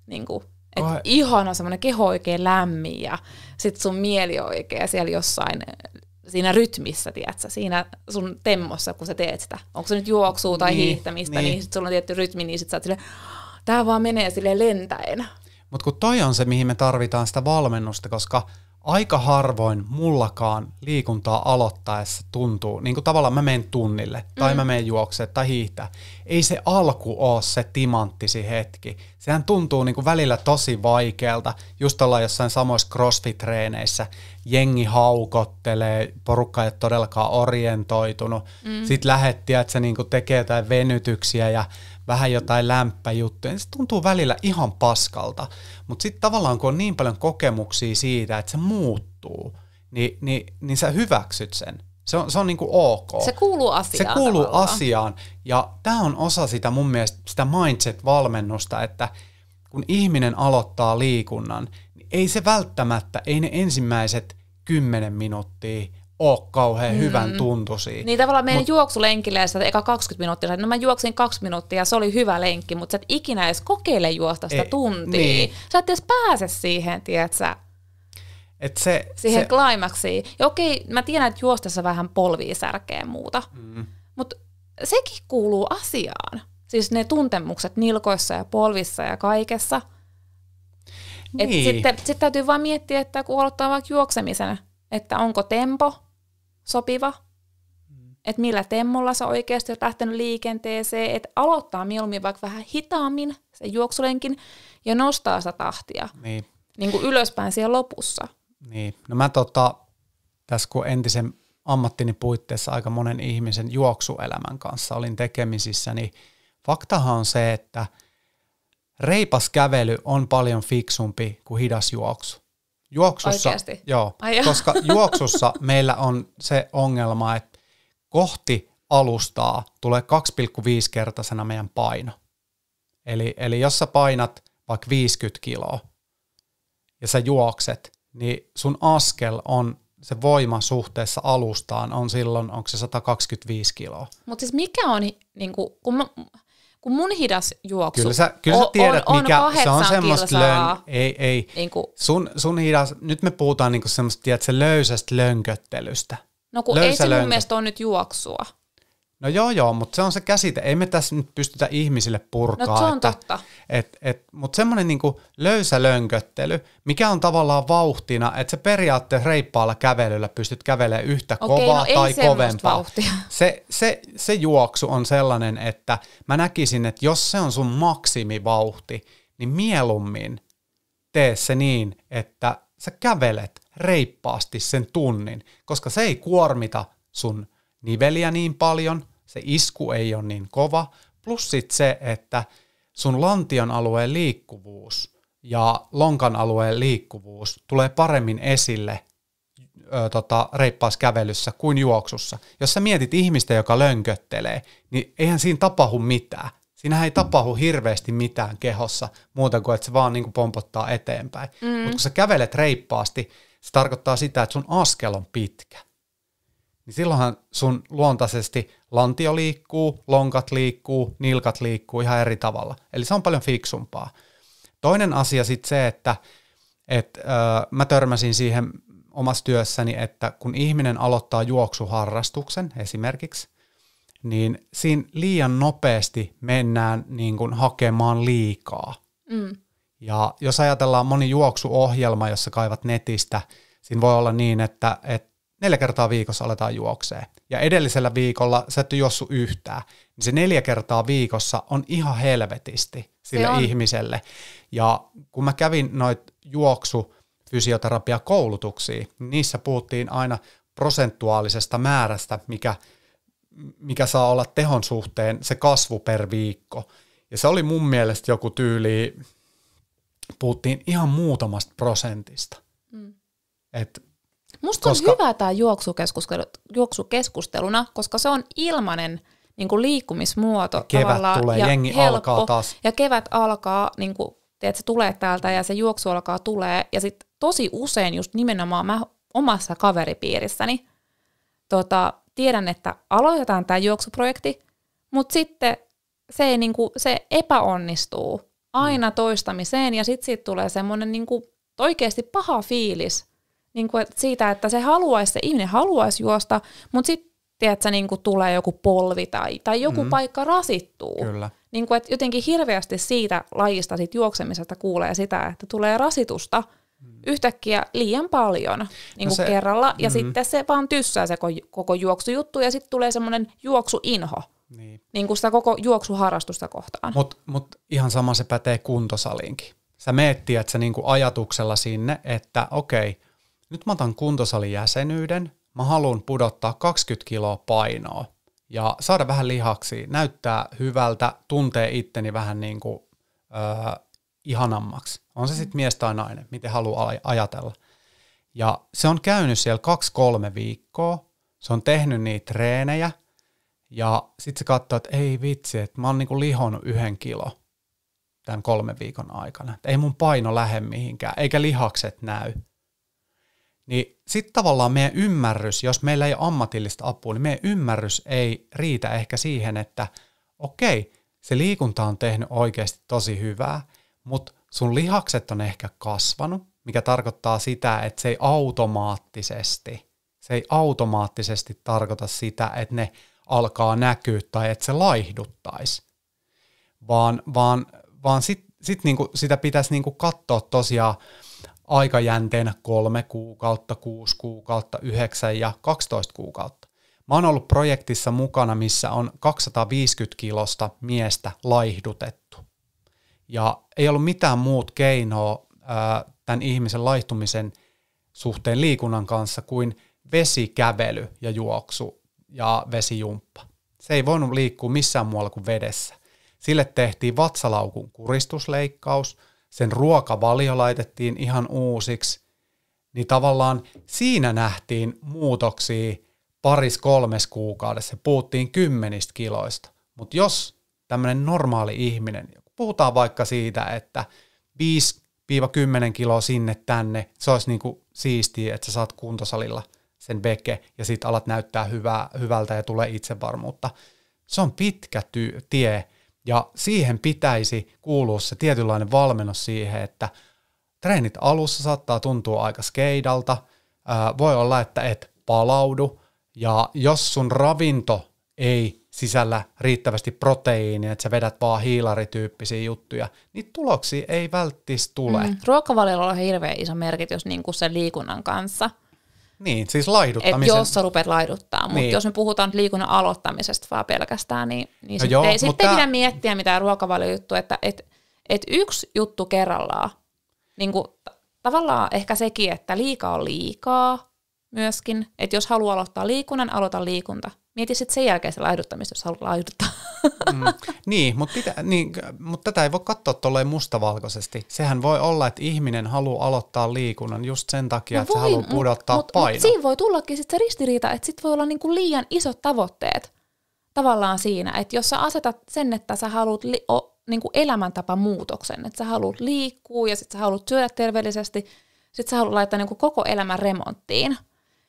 niin kuin et Ai. ihana semmoinen keho oikein lämmin ja sit sun mieli oikein siellä jossain siinä rytmissä, tiedätkö, siinä sun temmossa, kun sä teet sitä. Onko se nyt juoksua tai niin, hiihtämistä, niin, niin sit sulla on tietty rytmi, niin sit sä oot silleen, tää vaan menee sille lentäen. Mutta kun toi on se, mihin me tarvitaan sitä valmennusta, koska aika harvoin mullakaan liikuntaa aloittaessa tuntuu, niin kuin tavallaan mä menen tunnille, tai mm. mä menen juokseen, tai hiihtää. Ei se alku ole se timanttisi hetki. Sehän tuntuu niin kuin välillä tosi vaikealta, just ollaan jossain samoissa crossfit-treeneissä, jengi haukottelee, porukka ei ole todellakaan orientoitunut, mm. sitten lähettiä, että se niin kuin tekee jotain venytyksiä ja vähän jotain lämpäjuttuja, niin se tuntuu välillä ihan paskalta. Mutta sitten tavallaan kun on niin paljon kokemuksia siitä, että se muuttuu, niin, niin, niin sä hyväksyt sen. Se on, se on niin kuin ok. Se kuuluu asiaan. Se kuuluu tavallaan. asiaan. Ja tämä on osa sitä mun mielestä sitä mindset-valmennusta, että kun ihminen aloittaa liikunnan, niin ei se välttämättä, ei ne ensimmäiset kymmenen minuuttia – ole kauhean mm. hyvän tuntuisia. Niin tavallaan meidän Mut, että eka 20 minuuttia, no mä juoksin kaksi minuuttia, se oli hyvä lenkki, mutta sä et ikinä edes kokeile juosta sitä tuntia. Niin. Sä et edes pääse siihen, tiedätkö et se, siihen se... klimaksiin. Ja okei, mä tiedän, että juostessa vähän polvii särkeä muuta, mm. mutta sekin kuuluu asiaan. Siis ne tuntemukset nilkoissa ja polvissa ja kaikessa. Niin. Sitten sit täytyy vain miettiä, että kun aloittaa vaikka juoksemisen, että onko tempo, sopiva, mm. että millä temmolla sä oikeasti oot lähtenyt liikenteeseen, että aloittaa mieluummin vaikka vähän hitaammin se juoksulenkin ja nostaa sitä tahtia niin. Niin kuin ylöspäin siellä lopussa. Niin, no mä tota, tässä kun entisen ammattini puitteissa aika monen ihmisen juoksuelämän kanssa olin tekemisissä, niin faktahan on se, että reipas kävely on paljon fiksumpi kuin hidas juoksu. Juoksussa, Oikeasti? Joo, Ai koska juoksussa meillä on se ongelma, että kohti alustaa tulee 2,5-kertaisena meidän paino. Eli, eli jos sä painat vaikka 50 kiloa ja sä juokset, niin sun askel on se voima suhteessa alustaan on silloin, onko se 125 kiloa. Mutta siis mikä on, niin kuin, kun mä, kun mun hidas juoksu kyllä sä, kyllä sä tiedät, on, on mikä, on se on semmoista lön, ei, ei. Niin kuin, sun, sun hidas, nyt me puhutaan niinku semmoista, tiedät, se löysästä lönköttelystä. No kun Löysä ei se lönkö. mun mielestä ole nyt juoksua. No joo joo, mutta se on se käsite. Ei me tässä nyt pystytä ihmisille purkaa. No se on että, totta. Et, et, mutta semmoinen niinku löysä lönköttely, mikä on tavallaan vauhtina, että se periaatteessa reippaalla kävelyllä pystyt kävelemään yhtä Okei, no kovaa no tai kovempaa. Vauhtia. Se, se, se juoksu on sellainen, että mä näkisin, että jos se on sun maksimivauhti, niin mieluummin tee se niin, että sä kävelet reippaasti sen tunnin, koska se ei kuormita sun – niveliä niin paljon, se isku ei ole niin kova, plus sit se, että sun lantion alueen liikkuvuus ja lonkan alueen liikkuvuus tulee paremmin esille ö, tota, reippaassa kävelyssä kuin juoksussa. Jos sä mietit ihmistä, joka lönköttelee, niin eihän siinä tapahdu mitään. Siinähän ei tapahdu hirveästi mitään kehossa, muuta kuin että se vaan niin kuin pompottaa eteenpäin. Mm. Mutta kun sä kävelet reippaasti, se tarkoittaa sitä, että sun askel on pitkä niin silloinhan sun luontaisesti lantio liikkuu, lonkat liikkuu, nilkat liikkuu ihan eri tavalla. Eli se on paljon fiksumpaa. Toinen asia sitten se, että et, ö, mä törmäsin siihen omassa työssäni, että kun ihminen aloittaa juoksuharrastuksen esimerkiksi, niin siinä liian nopeasti mennään niin kun hakemaan liikaa. Mm. Ja jos ajatellaan moni juoksuohjelma, jossa kaivat netistä, siinä voi olla niin, että, että neljä kertaa viikossa aletaan juokseen, ja edellisellä viikolla sä et juossu yhtään, niin se neljä kertaa viikossa on ihan helvetisti sille ihmiselle. Ja kun mä kävin noit juoksu fysioterapiakoulutuksia, niin niissä puhuttiin aina prosentuaalisesta määrästä, mikä, mikä saa olla tehon suhteen se kasvu per viikko. Ja se oli mun mielestä joku tyyli, puhuttiin ihan muutamasta prosentista. Mm. Että Musta koska... on hyvä tämä juoksukeskustelu, juoksukeskusteluna, koska se on ilmainen niin kuin liikkumismuoto kevät tavallaan. Tulee, ja jengi helppo, alkaa taas. Ja kevät alkaa, niin kuin, teet, se tulee täältä ja se juoksu alkaa tulee. Ja sitten tosi usein just nimenomaan mä omassa kaveripiirissäni tota, tiedän, että aloitetaan tämä juoksuprojekti, mutta sitten se, ei, niin kuin, se epäonnistuu aina toistamiseen ja sitten siitä tulee semmoinen niin oikeasti paha fiilis niin kuin, että siitä, että se haluaisi, se ihminen haluaisi juosta, mutta sitten tiedätkö, niin kuin tulee joku polvi tai, tai joku mm. paikka rasittuu. Kyllä. Niin kuin, että jotenkin hirveästi siitä lajista siitä juoksemisesta kuulee sitä, että tulee rasitusta mm. yhtäkkiä liian paljon niin no se, kerralla. Ja mm. sitten se vaan tyssää se koko juoksujuttu ja sitten tulee semmoinen juoksuinho. Niin. niin kuin sitä koko juoksuharrastusta kohtaan. Mutta mut ihan sama se pätee kuntosaliinkin. Sä meet, että sä niinku ajatuksella sinne, että okei, okay, nyt mä otan kuntosalijäsenyyden, mä haluan pudottaa 20 kiloa painoa ja saada vähän lihaksi, näyttää hyvältä, tuntee itteni vähän niin kuin, öö, ihanammaksi. On se sitten mies tai nainen, miten haluaa ajatella. Ja se on käynyt siellä kaksi-kolme viikkoa, se on tehnyt niitä treenejä, ja sitten se katsoo, että ei vitsi, että mä oon niinku lihonnut yhden kilo tämän kolmen viikon aikana. Et ei mun paino lähde mihinkään, eikä lihakset näy niin sitten tavallaan meidän ymmärrys, jos meillä ei ole ammatillista apua, niin meidän ymmärrys ei riitä ehkä siihen, että okei, se liikunta on tehnyt oikeasti tosi hyvää, mutta sun lihakset on ehkä kasvanut, mikä tarkoittaa sitä, että se ei automaattisesti, se ei automaattisesti tarkoita sitä, että ne alkaa näkyä tai että se laihduttaisi, vaan, vaan, vaan sitten sit niinku sitä pitäisi niinku katsoa tosiaan aikajänteenä kolme kuukautta, kuusi kuukautta, yhdeksän ja 12 kuukautta. Mä oon ollut projektissa mukana, missä on 250 kilosta miestä laihdutettu. Ja ei ollut mitään muut keinoa ää, tämän ihmisen laihtumisen suhteen liikunnan kanssa kuin vesikävely ja juoksu ja vesijumppa. Se ei voinut liikkua missään muualla kuin vedessä. Sille tehtiin vatsalaukun kuristusleikkaus – sen ruokavalio laitettiin ihan uusiksi, niin tavallaan siinä nähtiin muutoksia paris kolmes kuukaudessa. Puhuttiin kymmenistä kiloista. Mutta jos tämmöinen normaali ihminen, puhutaan vaikka siitä, että 5-10 kiloa sinne tänne, se olisi niinku siistiä, että sä saat kuntosalilla sen beke ja sit alat näyttää hyvää, hyvältä ja tulee itsevarmuutta. Se on pitkä ty- tie ja siihen pitäisi kuulua se tietynlainen valmennus siihen, että treenit alussa saattaa tuntua aika skeidalta, voi olla, että et palaudu, ja jos sun ravinto ei sisällä riittävästi proteiinia, että sä vedät vaan hiilarityyppisiä juttuja, niin tuloksia ei välttis tule. Mm, ruokavaliolla on hirveän iso merkitys niin kuin sen liikunnan kanssa. Niin, siis laiduttamisesta. Jos sä rupeat laiduttaa, mutta niin. jos me puhutaan liikunnan aloittamisesta vaan pelkästään, niin, niin no sit ei sitten tää... miettiä mitään ruokavaliojuttua, että et, et yksi juttu kerrallaan. Niin kuin, tavallaan ehkä sekin, että liikaa on liikaa myöskin, että jos haluaa aloittaa liikunnan, aloita liikunta. Mieti sitten sen jälkeen se laihduttamista, jos haluat laihduttaa. Mm, niin, mutta niin, mut tätä ei voi katsoa tolleen mustavalkoisesti. Sehän voi olla, että ihminen haluaa aloittaa liikunnan just sen takia, no että se haluaa pudottaa mut, painoa. Mut siinä voi tullakin sitten se ristiriita, että sitten voi olla niinku liian isot tavoitteet tavallaan siinä, että jos sä asetat sen, että sä haluat li- o, niinku elämäntapa muutoksen, että sä haluat liikkua ja sitten sä haluat syödä terveellisesti, sitten sä haluat laittaa niinku koko elämän remonttiin,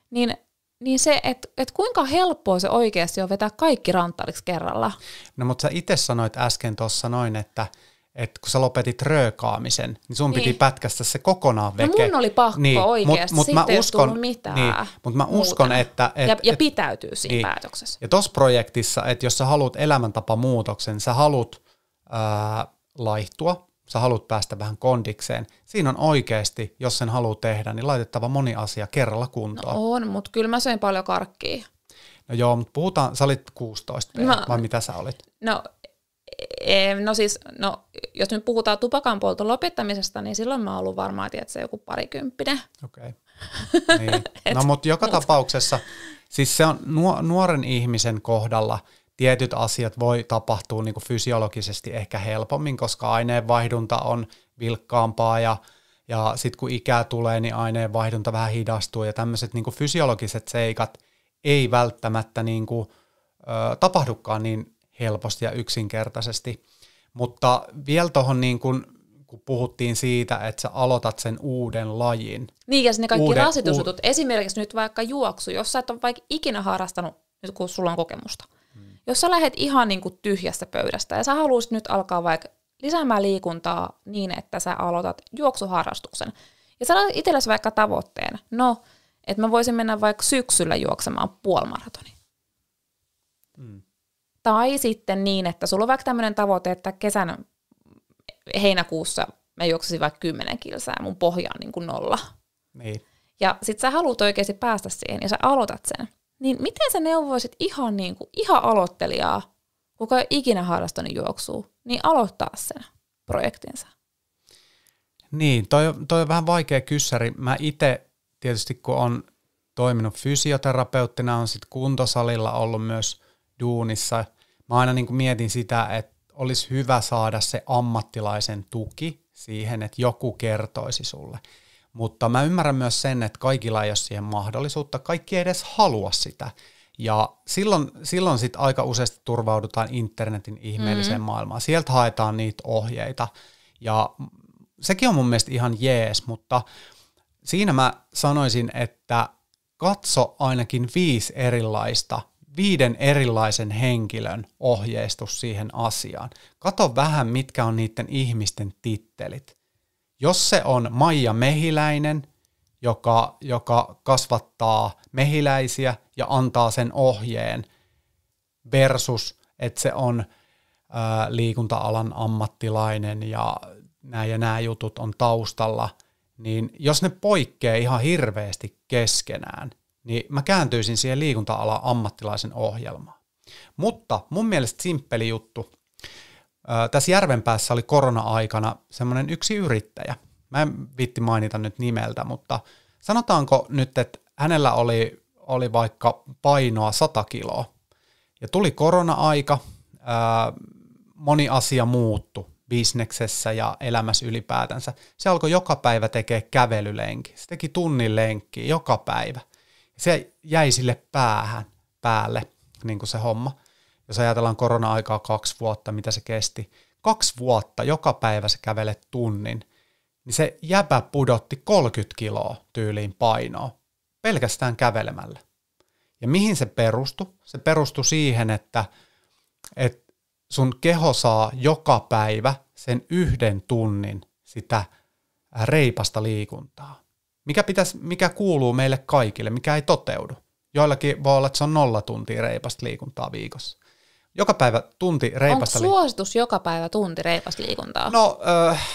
niin – niin se, että et kuinka helppoa se oikeasti on vetää kaikki ranttariksi kerralla. No mutta sä itse sanoit äsken tuossa noin, että et kun sä lopetit röökaamisen, niin sun niin. piti pätkästä se kokonaan no veke. No mun oli pakko niin, oikeasti, mut, mut mä uskon, mitään niin, Mutta mä uskon, muuten. että... Et, ja, ja pitäytyy siinä niin. päätöksessä. Ja tuossa projektissa, että jos sä haluat elämäntapamuutoksen, sä haluat äh, laihtua, sä haluat päästä vähän kondikseen. Siinä on oikeasti, jos sen haluaa tehdä, niin laitettava moni asia kerralla kuntoon. No on, mutta kyllä mä söin paljon karkkia. No joo, mutta puhutaan, sä olit 16 no, vai mitä sä olit? No, e, e, no siis, no, jos nyt puhutaan tupakan polton lopettamisesta, niin silloin mä oon ollut varmaan, että se joku parikymppinen. Okei. Okay. Niin. No mutta joka mut. tapauksessa, siis se on nuoren ihmisen kohdalla – tietyt asiat voi tapahtua niin kuin fysiologisesti ehkä helpommin, koska aineenvaihdunta on vilkkaampaa ja, ja sitten kun ikää tulee, niin aineenvaihdunta vähän hidastuu ja tämmöiset niin fysiologiset seikat ei välttämättä niin kuin, ö, tapahdukaan niin helposti ja yksinkertaisesti. Mutta vielä tuohon niin kun puhuttiin siitä, että sä aloitat sen uuden lajin. Niin, ja sinne kaikki uuden, rasitusjutut. U- Esimerkiksi nyt vaikka juoksu, jos sä et ole vaikka ikinä harrastanut, kun sulla on kokemusta, jos sä lähdet ihan niin kuin tyhjästä pöydästä ja sä haluaisit nyt alkaa vaikka lisäämään liikuntaa niin, että sä aloitat juoksuharrastuksen, ja sä laitat itsellesi vaikka tavoitteen, no, että mä voisin mennä vaikka syksyllä juoksemaan puolimaratoni. Mm. Tai sitten niin, että sulla on vaikka tämmöinen tavoite, että kesän heinäkuussa mä juoksisin vaikka 10 kilsää ja mun pohja on niin kuin nolla. Niin. Ja sit sä haluat oikeasti päästä siihen ja sä aloitat sen. Niin miten sä neuvoisit ihan, niin kuin, ihan aloittelijaa, kuka ei ikinä harrastanut juoksua, niin aloittaa sen projektinsa? Niin, toi, toi on vähän vaikea kyssäri. Mä itse tietysti kun on toiminut fysioterapeuttina, on sitten kuntosalilla ollut myös duunissa. Mä aina niin mietin sitä, että olisi hyvä saada se ammattilaisen tuki siihen, että joku kertoisi sulle. Mutta mä ymmärrän myös sen, että kaikilla ei ole siihen mahdollisuutta, kaikki ei edes halua sitä. Ja silloin, silloin sit aika useasti turvaudutaan internetin ihmeelliseen mm-hmm. maailmaan. Sieltä haetaan niitä ohjeita. Ja sekin on mun mielestä ihan jees, mutta siinä mä sanoisin, että katso ainakin viisi erilaista, viiden erilaisen henkilön ohjeistus siihen asiaan. Kato vähän, mitkä on niiden ihmisten tittelit. Jos se on Maija Mehiläinen, joka, joka kasvattaa mehiläisiä ja antaa sen ohjeen, versus että se on ää, liikunta-alan ammattilainen ja nämä ja nämä jutut on taustalla, niin jos ne poikkeaa ihan hirveästi keskenään, niin mä kääntyisin siihen liikunta-alan ammattilaisen ohjelmaan. Mutta mun mielestä simppeli juttu tässä järven päässä oli korona-aikana semmoinen yksi yrittäjä. Mä en viitti mainita nyt nimeltä, mutta sanotaanko nyt, että hänellä oli, oli vaikka painoa 100 kiloa. Ja tuli korona-aika, moni asia muuttu bisneksessä ja elämässä ylipäätänsä. Se alkoi joka päivä tekee kävelylenki. Se teki tunnin lenkkiä joka päivä. Se jäi sille päähän, päälle, niin kuin se homma jos ajatellaan korona-aikaa kaksi vuotta, mitä se kesti, kaksi vuotta, joka päivä sä kävelet tunnin, niin se jäbä pudotti 30 kiloa tyyliin painoa pelkästään kävelemällä. Ja mihin se perustui? Se perustui siihen, että, että sun keho saa joka päivä sen yhden tunnin sitä reipasta liikuntaa. Mikä, pitäisi, mikä kuuluu meille kaikille, mikä ei toteudu. Joillakin voi olla, että se on nolla tuntia reipasta liikuntaa viikossa joka päivä tunti reipasta Onko suositus joka päivä tunti reipasta liikuntaa? No, äh,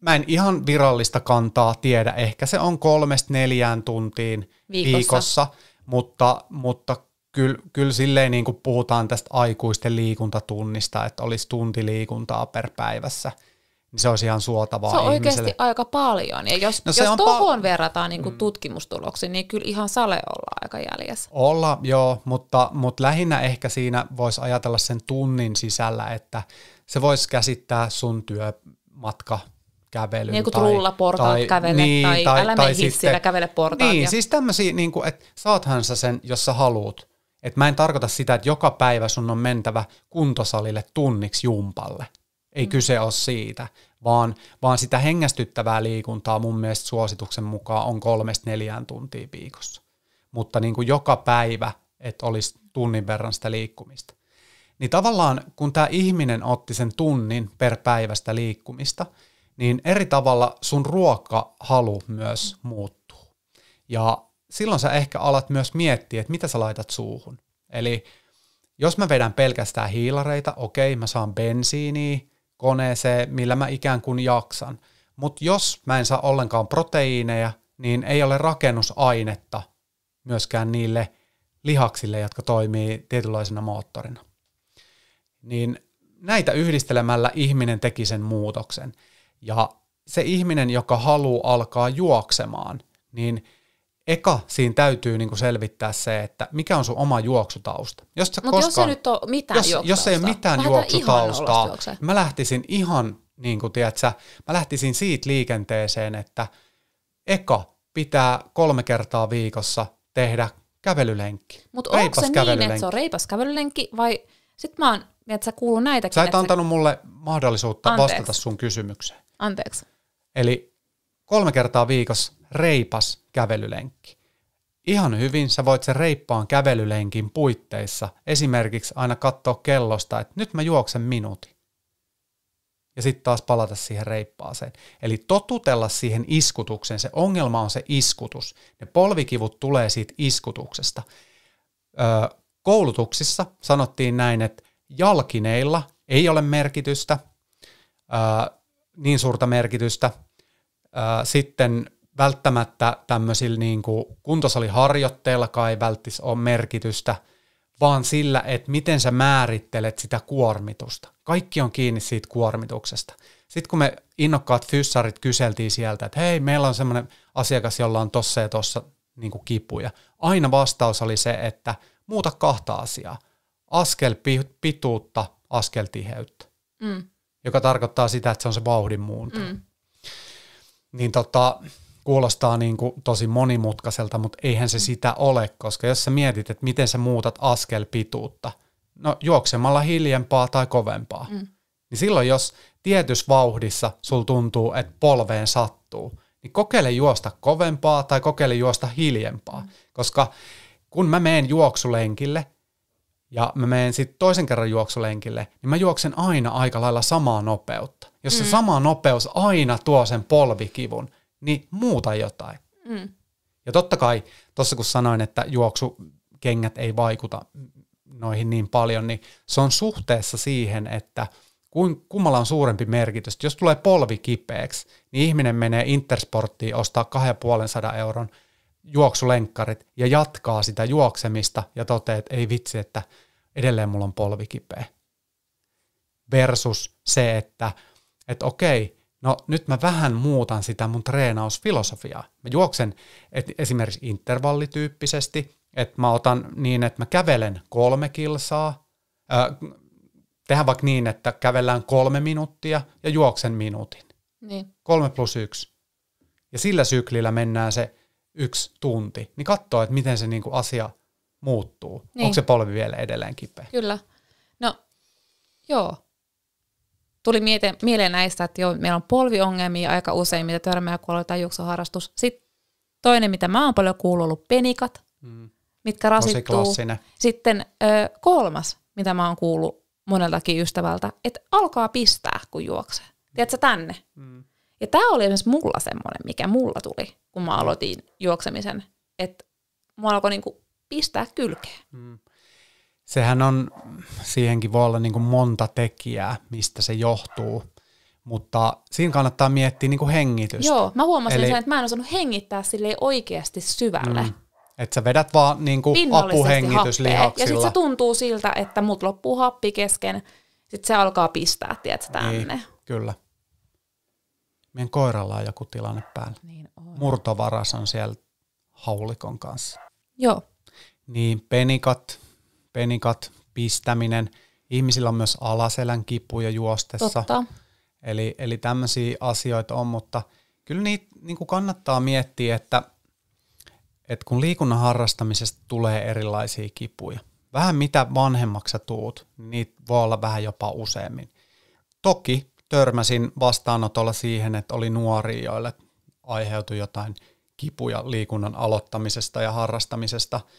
mä en ihan virallista kantaa tiedä. Ehkä se on kolmesta neljään tuntiin viikossa, viikossa mutta, mutta kyllä, kyllä silleen niin kuin puhutaan tästä aikuisten liikuntatunnista, että olisi tunti liikuntaa per päivässä – niin se olisi ihan suotavaa Se on ihmiselle. oikeasti aika paljon. Ja jos, no jos tuohon pa- verrataan niin mm. tutkimustuloksiin, niin kyllä ihan sale olla aika jäljessä. Olla, joo, mutta, mutta lähinnä ehkä siinä voisi ajatella sen tunnin sisällä, että se voisi käsittää sun työmatka kävelyn. Niin kuin rullaportaat tai, kävele niin, tai, tai älä tai mene hissillä kävele portaat. Niin, ja... siis tämmöisiä, niin kuin, että saathan sä sen, jos sä haluut. Et mä en tarkoita sitä, että joka päivä sun on mentävä kuntosalille tunniksi jumpalle. Ei mm. kyse ole siitä vaan, vaan sitä hengästyttävää liikuntaa mun mielestä suosituksen mukaan on kolmesta neljään tuntia viikossa. Mutta niin kuin joka päivä, että olisi tunnin verran sitä liikkumista. Niin tavallaan kun tämä ihminen otti sen tunnin per päivästä liikkumista, niin eri tavalla sun ruokahalu myös muuttuu. Ja silloin sä ehkä alat myös miettiä, että mitä sä laitat suuhun. Eli jos mä vedän pelkästään hiilareita, okei, mä saan bensiiniä, koneeseen, millä mä ikään kuin jaksan. Mutta jos mä en saa ollenkaan proteiineja, niin ei ole rakennusainetta myöskään niille lihaksille, jotka toimii tietynlaisena moottorina. Niin näitä yhdistelemällä ihminen teki sen muutoksen. Ja se ihminen, joka haluaa alkaa juoksemaan, niin – eka siinä täytyy niinku selvittää se, että mikä on sun oma juoksutausta. Jos sä Mut koskaan, jos ei ole mitään jos, jos ei ole mitään juoksutaustaa, mä lähtisin ihan, niin kuin tiedätkö, mä lähtisin siitä liikenteeseen, että eka pitää kolme kertaa viikossa tehdä kävelylenkki. Mutta onko se niin, että se on reipas kävelylenkki vai sit mä oon, että sä kuuluu näitäkin. Sä et antanut mulle mahdollisuutta Anteeksi. vastata sun kysymykseen. Anteeksi. Eli kolme kertaa viikossa reipas kävelylenkki. Ihan hyvin sä voit sen reippaan kävelylenkin puitteissa esimerkiksi aina katsoa kellosta, että nyt mä juoksen minuutin. Ja sitten taas palata siihen reippaaseen. Eli totutella siihen iskutukseen. Se ongelma on se iskutus. Ne polvikivut tulee siitä iskutuksesta. Öö, koulutuksissa sanottiin näin, että jalkineilla ei ole merkitystä, öö, niin suurta merkitystä. Öö, sitten välttämättä tämmöisillä niin kuin kuntosaliharjoitteillakaan ei välttis on merkitystä, vaan sillä, että miten sä määrittelet sitä kuormitusta. Kaikki on kiinni siitä kuormituksesta. Sitten kun me innokkaat fyssarit kyseltiin sieltä, että hei, meillä on semmoinen asiakas, jolla on tossa ja tossa niin kuin kipuja. Aina vastaus oli se, että muuta kahta asiaa. Askel pituutta, askel tiheyttä. Mm. Joka tarkoittaa sitä, että se on se vauhdin muunto. Mm. Niin tota, kuulostaa niin kuin tosi monimutkaiselta, mutta eihän se mm. sitä ole, koska jos sä mietit, että miten sä muutat askelpituutta, no juoksemalla hiljempaa tai kovempaa, mm. niin silloin jos tietyssä vauhdissa sul tuntuu, että polveen sattuu, niin kokeile juosta kovempaa tai kokeile juosta hiljempaa, mm. koska kun mä meen juoksulenkille, ja mä menen sitten toisen kerran juoksulenkille, niin mä juoksen aina aika lailla samaa nopeutta. Jos mm. se sama nopeus aina tuo sen polvikivun, niin muuta jotain. Mm. Ja totta kai, tuossa kun sanoin, että juoksukengät ei vaikuta noihin niin paljon, niin se on suhteessa siihen, että kun kummalla on suurempi merkitys. Jos tulee polvi kipeäksi, niin ihminen menee Intersporttiin ostaa 2500 euron juoksulenkkarit ja jatkaa sitä juoksemista ja toteaa, että ei vitsi, että edelleen mulla on polvi kipeä. Versus se, että, että okei, no nyt mä vähän muutan sitä mun treenausfilosofiaa. Mä juoksen et esimerkiksi intervallityyppisesti, että mä otan niin, että mä kävelen kolme kilsaa, äh, tehdään vaikka niin, että kävellään kolme minuuttia ja juoksen minuutin. Niin. Kolme plus yksi. Ja sillä syklillä mennään se yksi tunti, niin katsoa, että miten se niinku asia muuttuu. Niin. Onko se polvi vielä edelleen kipeä? Kyllä. No, joo tuli miete, mieleen näistä, että joo, meillä on polviongelmia aika usein, mitä törmää, kun aloitetaan juoksuharrastus. Sitten toinen, mitä mä oon paljon kuullut, ollut penikat, mm. mitkä rasittuu. Sitten ö, kolmas, mitä mä oon kuullut moneltakin ystävältä, että alkaa pistää, kun juoksee. Mm. Tiedätkö, tänne. Mm. Ja tämä oli esimerkiksi mulla semmoinen, mikä mulla tuli, kun mä mm. aloitin juoksemisen, että mulla alkoi niinku pistää kylkeen. Mm sehän on, siihenkin voi olla niin kuin monta tekijää, mistä se johtuu. Mutta siinä kannattaa miettiä niin kuin hengitystä. Joo, mä huomasin Eli, sen, että mä en osannut hengittää sille oikeasti syvälle. Mm. Että sä vedät vaan niin kuin apuhengityslihaksilla. Ja sitten se tuntuu siltä, että mut loppuu happi kesken. Sitten se alkaa pistää, tiedätkö, tänne. Niin, kyllä. Meidän koiralla on joku tilanne päällä. Niin on. Murtovaras on siellä haulikon kanssa. Joo. Niin penikat, penikat, pistäminen. Ihmisillä on myös alaselän kipuja juostessa. Totta. Eli, eli tämmöisiä asioita on, mutta kyllä niitä niin kuin kannattaa miettiä, että, että kun liikunnan harrastamisesta tulee erilaisia kipuja, vähän mitä vanhemmaksi sä tuut, niin niitä voi olla vähän jopa useammin. Toki törmäsin vastaanotolla siihen, että oli nuoria, joille aiheutui jotain kipuja liikunnan aloittamisesta ja harrastamisesta –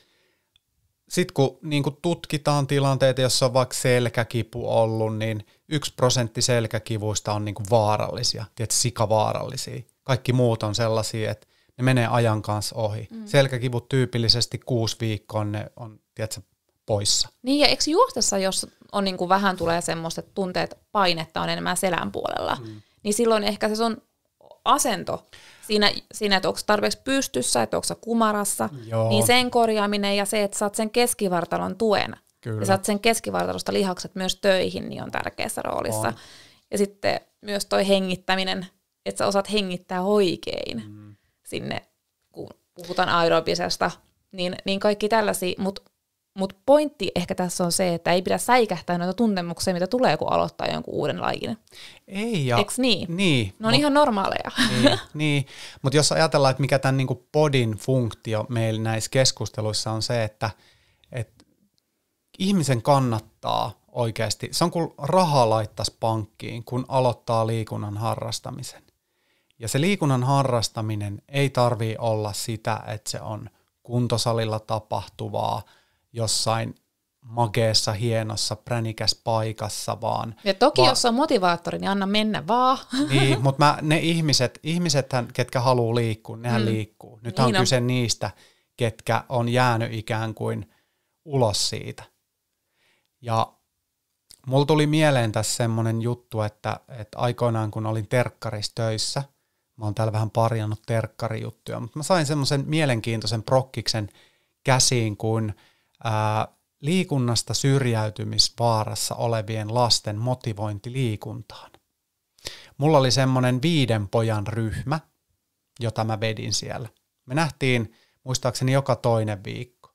sitten kun niin kuin tutkitaan tilanteita, jossa on vaikka selkäkipu ollut, niin yksi prosentti selkäkivuista on niin kuin vaarallisia, tietysti sikavaarallisia. Kaikki muut on sellaisia, että ne menee ajan kanssa ohi. Mm. Selkäkivut tyypillisesti kuusi viikkoa ne on, tiedätkö, poissa. Niin ja eikö juostessa, jos on niin kuin vähän tulee semmoista, että tunteet painetta on enemmän selän puolella, mm. niin silloin ehkä se on asento siinä, siinä että onko tarpeeksi pystyssä, että onko kumarassa, Joo. niin sen korjaaminen ja se, että saat sen keskivartalon tuen Kyllä. ja saat sen keskivartalosta lihakset myös töihin, niin on tärkeässä roolissa. On. Ja sitten myös toi hengittäminen, että sä osaat hengittää oikein mm. sinne, kun puhutaan aerobisesta, niin, niin kaikki tällaisia, mutta mutta pointti ehkä tässä on se, että ei pidä säikähtää noita tuntemuksia, mitä tulee, kun aloittaa jonkun uuden lajin. Ei ja... Eks niin? Niin. Ne on mut, ihan normaaleja. Niin, niin. mutta jos ajatellaan, että mikä tämän niinku podin funktio meillä näissä keskusteluissa on se, että et ihmisen kannattaa oikeasti, se on kuin rahaa laittaisi pankkiin, kun aloittaa liikunnan harrastamisen. Ja se liikunnan harrastaminen ei tarvii olla sitä, että se on kuntosalilla tapahtuvaa – jossain makeessa, hienossa, pränikäs paikassa vaan. Ja toki vaan, jos on motivaattori, niin anna mennä vaan. Niin, mutta mä, ne ihmiset, ihmisethän, ketkä haluaa liikkua, nehän mm. liikkuu. Nyt niin on, on kyse niistä, ketkä on jäänyt ikään kuin ulos siitä. Ja mulla tuli mieleen tässä semmoinen juttu, että, että aikoinaan kun olin terkkarissa töissä, mä oon täällä vähän parjannut terkkarijuttuja, mutta mä sain semmoisen mielenkiintoisen prokkiksen käsiin, kun – ää, liikunnasta syrjäytymisvaarassa olevien lasten motivointi liikuntaan. Mulla oli semmoinen viiden pojan ryhmä, jota mä vedin siellä. Me nähtiin muistaakseni joka toinen viikko.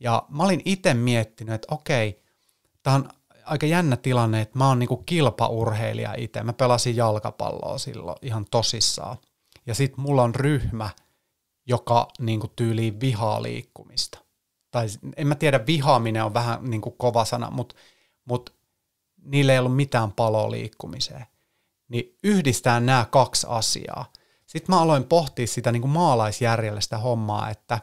Ja mä olin itse miettinyt, että okei, tämä on aika jännä tilanne, että mä oon niinku kilpaurheilija itse. Mä pelasin jalkapalloa silloin ihan tosissaan. Ja sit mulla on ryhmä, joka niinku tyyliin vihaa liikkumista tai en mä tiedä, vihaaminen on vähän niin kuin kova sana, mutta, mutta niillä ei ollut mitään paloa liikkumiseen. Niin yhdistää nämä kaksi asiaa. Sitten mä aloin pohtia sitä niin kuin maalaisjärjellä sitä hommaa, että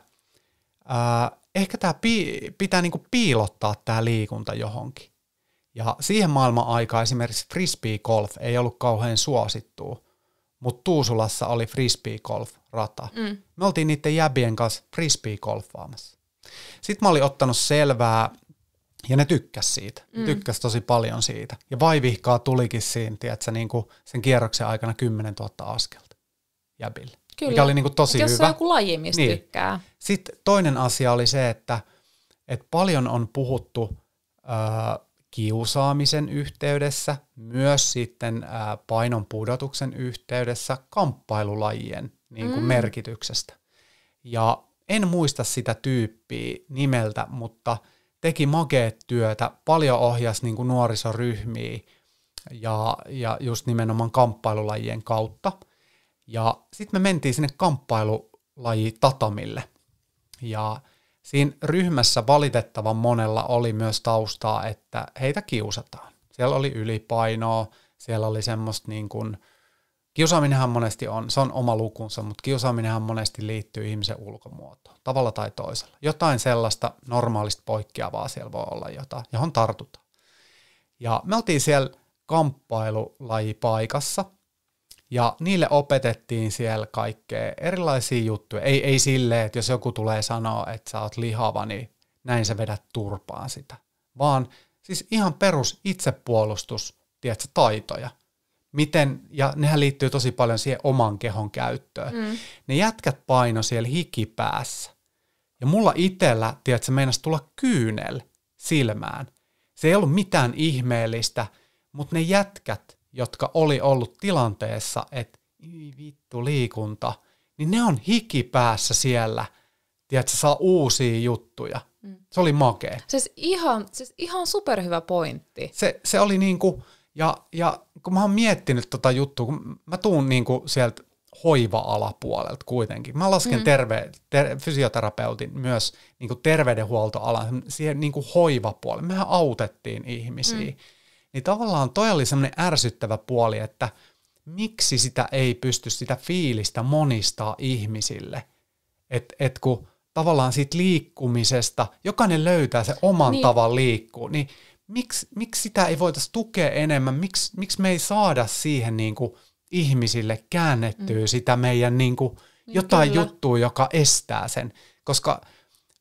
ää, ehkä tämä pi- pitää niin kuin piilottaa tämä liikunta johonkin. Ja siihen maailman aikaan esimerkiksi frisbee-golf ei ollut kauhean suosittua, mutta Tuusulassa oli frisbee-golf-rata. Mm. Me oltiin niiden jäbien kanssa frisbee-golfaamassa. Sitten mä olin ottanut selvää, ja ne tykkäs siitä, mm. tykkäs tosi paljon siitä. Ja vaivihkaa tulikin siinä, tiedätkö, niin kuin sen kierroksen aikana 10 000 askelta jäbille. Kyllä. Mikä oli niin kuin tosi jos hyvä. Jos on joku laji, mistä niin. tykkää. Sitten toinen asia oli se, että, että paljon on puhuttu äh, kiusaamisen yhteydessä, myös sitten äh, painon pudotuksen yhteydessä kamppailulajien niin kuin mm. merkityksestä. Ja en muista sitä tyyppiä nimeltä, mutta teki makeet työtä, paljon ohjasi niin kuin nuorisoryhmiä ja, ja just nimenomaan kamppailulajien kautta. Ja sitten me mentiin sinne kamppailulaji tatamille. Ja siinä ryhmässä valitettavan monella oli myös taustaa, että heitä kiusataan. Siellä oli ylipainoa, siellä oli semmoista niin kuin – Kiusaaminenhan monesti on, se on oma lukunsa, mutta kiusaaminenhan monesti liittyy ihmisen ulkomuotoon, tavalla tai toisella. Jotain sellaista normaalista poikkeavaa siellä voi olla, jota, johon tartutaan. Ja me oltiin siellä kamppailulajipaikassa, ja niille opetettiin siellä kaikkea erilaisia juttuja. Ei, ei silleen, että jos joku tulee sanoa, että sä oot lihava, niin näin sä vedät turpaan sitä. Vaan siis ihan perus itsepuolustus, tiedätkö, taitoja – miten, ja nehän liittyy tosi paljon siihen oman kehon käyttöön. Mm. Ne jätkät paino siellä hikipäässä. Ja mulla itellä, tiedätkö, meinasi tulla kyynel silmään. Se ei ollut mitään ihmeellistä, mutta ne jätkät, jotka oli ollut tilanteessa, että vittu liikunta, niin ne on hikipäässä siellä, tiedätkö, saa uusia juttuja. Mm. Se oli makea. Siis ihan, siis ihan superhyvä pointti. Se, se oli niinku, kuin ja, ja kun mä oon miettinyt tota juttua, kun mä tuun niinku sieltä hoiva-alapuolelta kuitenkin. Mä lasken mm. terve, ter, fysioterapeutin myös niin kuin terveydenhuoltoalan, siihen niin kuin hoivapuoleen. Mehän autettiin ihmisiä. Mm. Niin tavallaan toi oli semmoinen ärsyttävä puoli, että miksi sitä ei pysty sitä fiilistä monistaa ihmisille. Että et kun tavallaan siitä liikkumisesta, jokainen löytää se oman niin. tavan liikkuu, niin – miksi, miksi sitä ei voitaisi tukea enemmän, miksi, miksi me ei saada siihen niin kuin ihmisille käännettyä mm. sitä meidän niinku niin kuin jotain kyllä. juttua, joka estää sen, koska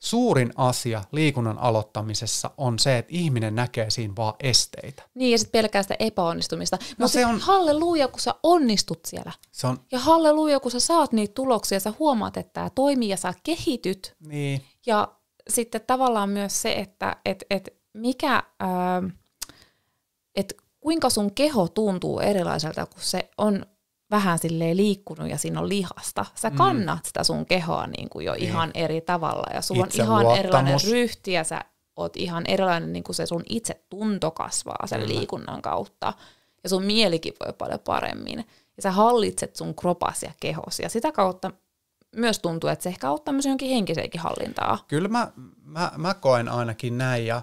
suurin asia liikunnan aloittamisessa on se, että ihminen näkee siinä vaan esteitä. Niin, ja sitten pelkää sitä epäonnistumista. No Mutta on... halleluja, kun sä onnistut siellä. Se on... Ja halleluja, kun sä saat niitä tuloksia, sä huomaat, että tämä toimii ja sä kehityt. Niin. Ja sitten tavallaan myös se, että et, et, mikä, ää, ähm, et kuinka sun keho tuntuu erilaiselta, kun se on vähän silleen liikkunut ja siinä on lihasta. Sä mm. kannat mm. sitä sun kehoa niin kuin jo niin. ihan eri tavalla ja sulla on ihan erilainen ryhti ja sä oot ihan erilainen, niin kuin se sun tunto kasvaa sen mm. liikunnan kautta. Ja sun mielikin voi paljon paremmin. Ja sä hallitset sun kropas ja kehos. Ja sitä kautta myös tuntuu, että se ehkä auttaa myös jonkin henkiseenkin hallintaa. Kyllä mä, mä, mä koen ainakin näin ja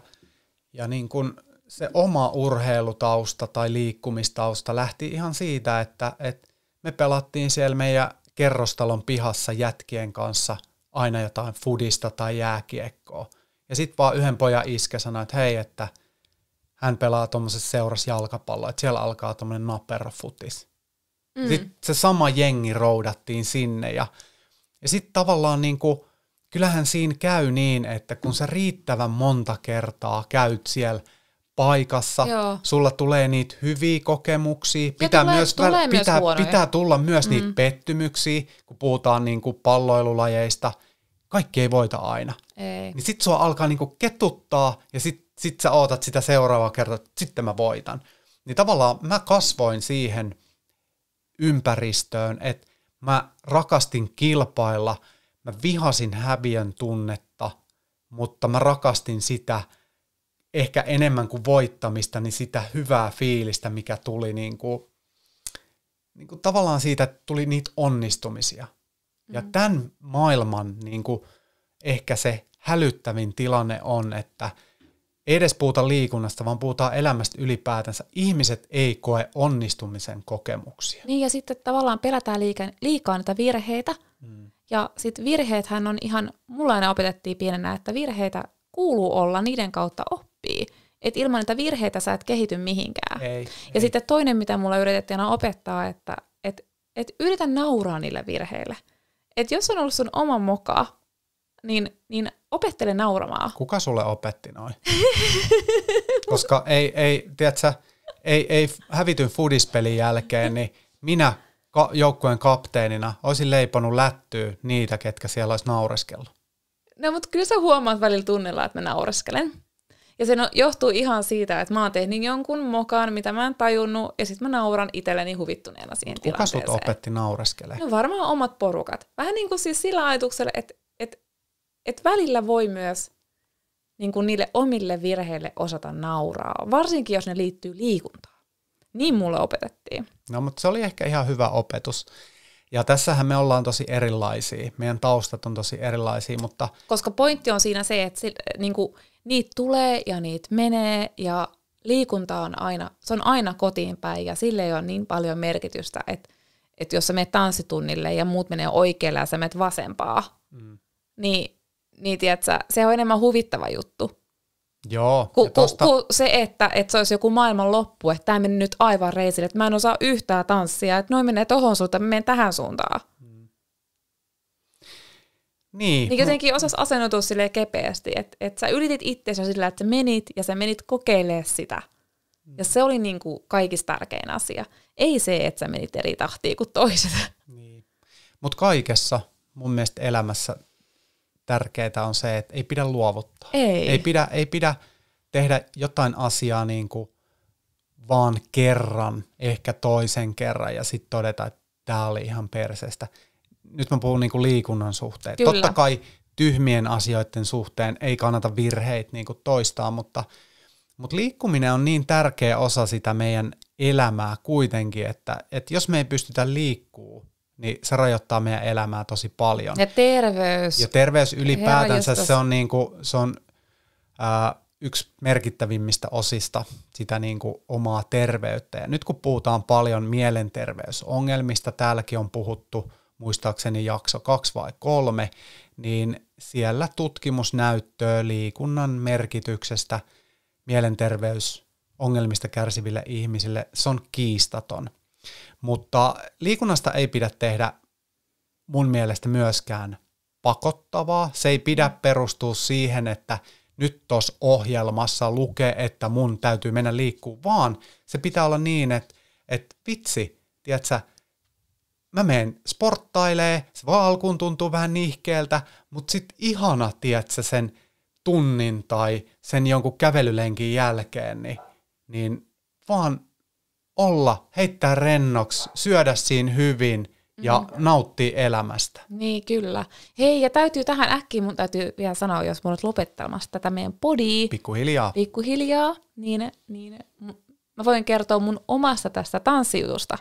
ja niin kuin se oma urheilutausta tai liikkumistausta lähti ihan siitä, että, että me pelattiin siellä meidän kerrostalon pihassa jätkien kanssa aina jotain fudista tai jääkiekkoa. Ja sitten vaan yhden pojan iskä sanoi, että hei, että hän pelaa tuommoisessa seurassa jalkapalloa, että siellä alkaa tuommoinen naperfutis. Mm. Sitten se sama jengi roudattiin sinne ja, ja sitten tavallaan niin kuin kyllähän siinä käy niin, että kun sä riittävän monta kertaa käyt siellä paikassa, Joo. sulla tulee niitä hyviä kokemuksia, pitää, tulee, myös, tulee pitää, myös pitää tulla myös mm. niitä pettymyksiä, kun puhutaan niin kuin palloilulajeista, kaikki ei voita aina. Ei. Niin sit sua alkaa niin kuin ketuttaa ja sit, sit sä ootat sitä seuraavaa kertaa, että sitten mä voitan. Niin tavallaan mä kasvoin siihen ympäristöön, että mä rakastin kilpailla – mä vihasin häviön tunnetta, mutta mä rakastin sitä ehkä enemmän kuin voittamista, niin sitä hyvää fiilistä, mikä tuli niin kuin, niin kuin tavallaan siitä, että tuli niitä onnistumisia. Mm-hmm. Ja mm. tämän maailman niin kuin ehkä se hälyttävin tilanne on, että ei edes puhuta liikunnasta, vaan puhutaan elämästä ylipäätänsä. Ihmiset ei koe onnistumisen kokemuksia. Niin ja sitten tavallaan pelätään liikaa, liikaa niitä virheitä – ja sitten virheethän on ihan, mulla aina opetettiin pienenä, että virheitä kuuluu olla, niiden kautta oppii. Et ilman niitä virheitä sä et kehity mihinkään. Ei, ja ei. sitten toinen, mitä mulla yritettiin aina opettaa, että et, et yritä nauraa niille virheille. että jos on ollut sun oma moka, niin, niin opettele nauramaan. Kuka sulle opetti noin? Koska ei, ei tiedätkö, ei, ei hävityn foodispelin jälkeen, niin minä joukkueen kapteenina olisin leiponut lättyä niitä, ketkä siellä olisi naureskellut. No mutta kyllä sä huomaat välillä tunnella, että mä naureskelen. Ja se no, johtuu ihan siitä, että mä oon tehnyt jonkun mokan, mitä mä en tajunnut, ja sitten mä nauran itselleni huvittuneena siihen Kuka tilanteeseen. Kuka sut opetti naureskelemaan? No varmaan omat porukat. Vähän niin kuin siis sillä ajatuksella, että et, et välillä voi myös niin kuin niille omille virheille osata nauraa, varsinkin jos ne liittyy liikuntaan. Niin mulle opetettiin. No, mutta se oli ehkä ihan hyvä opetus. Ja tässähän me ollaan tosi erilaisia. Meidän taustat on tosi erilaisia, mutta... Koska pointti on siinä se, että se, niin kuin, niitä tulee ja niitä menee ja liikunta on aina, se on aina kotiin päin ja sille ei ole niin paljon merkitystä, että, että jos sä menet tanssitunnille ja muut menee oikealle ja sä menet vasempaa, mm. niin, niin tiedätkö, se on enemmän huvittava juttu. Joo. Ku, tosta... ku, ku se, että, että se olisi joku maailman loppu, että tämä meni nyt aivan reisille, että mä en osaa yhtään tanssia, että noin menee tohon suuntaan, mä menen tähän suuntaan. Mm. Niin. Niin no- jotenkin osas asennoitua sille kepeästi, että, että sä ylitit itseäsi sillä, että sä menit ja sä menit kokeilemaan sitä. Mm. Ja se oli niin kuin kaikista tärkein asia. Ei se, että sä menit eri tahtiin kuin toiset. Niin. Mutta kaikessa mun mielestä elämässä tärkeää on se, että ei pidä luovuttaa. Ei. Ei pidä, ei pidä tehdä jotain asiaa niin kuin vaan kerran, ehkä toisen kerran ja sitten todeta, että tämä oli ihan perseestä. Nyt mä puhun niin kuin liikunnan suhteen. Kyllä. Totta kai tyhmien asioiden suhteen ei kannata virheitä niin kuin toistaa, mutta, mutta liikkuminen on niin tärkeä osa sitä meidän elämää kuitenkin, että, että jos me ei pystytä liikkuu niin se rajoittaa meidän elämää tosi paljon. Ja terveys. Ja terveys ylipäätänsä, se on, niin kuin, se on ää, äh, yksi merkittävimmistä osista sitä niin kuin omaa terveyttä. Ja nyt kun puhutaan paljon mielenterveysongelmista, täälläkin on puhuttu muistaakseni jakso kaksi vai kolme, niin siellä tutkimusnäyttöä liikunnan merkityksestä mielenterveysongelmista kärsiville ihmisille, se on kiistaton. Mutta liikunnasta ei pidä tehdä mun mielestä myöskään pakottavaa. Se ei pidä mm. perustua siihen, että nyt tuossa ohjelmassa lukee, että mun täytyy mennä liikkuu, vaan se pitää olla niin, että, että vitsi, tiedätkö, mä menen sporttailee, se vaan alkuun tuntuu vähän nihkeeltä, mutta sitten ihana, tiedätkö, sen tunnin tai sen jonkun kävelylenkin jälkeen, niin, niin vaan olla, heittää rennoksi, syödä siinä hyvin ja mm-hmm. nauttia elämästä. Niin, kyllä. Hei, ja täytyy tähän äkkiä, mun täytyy vielä sanoa, jos mä olet lopettelemassa tätä meidän podia. Pikkuhiljaa. Pikkuhiljaa, niin, niin mä voin kertoa mun omasta tästä tanssijutusta.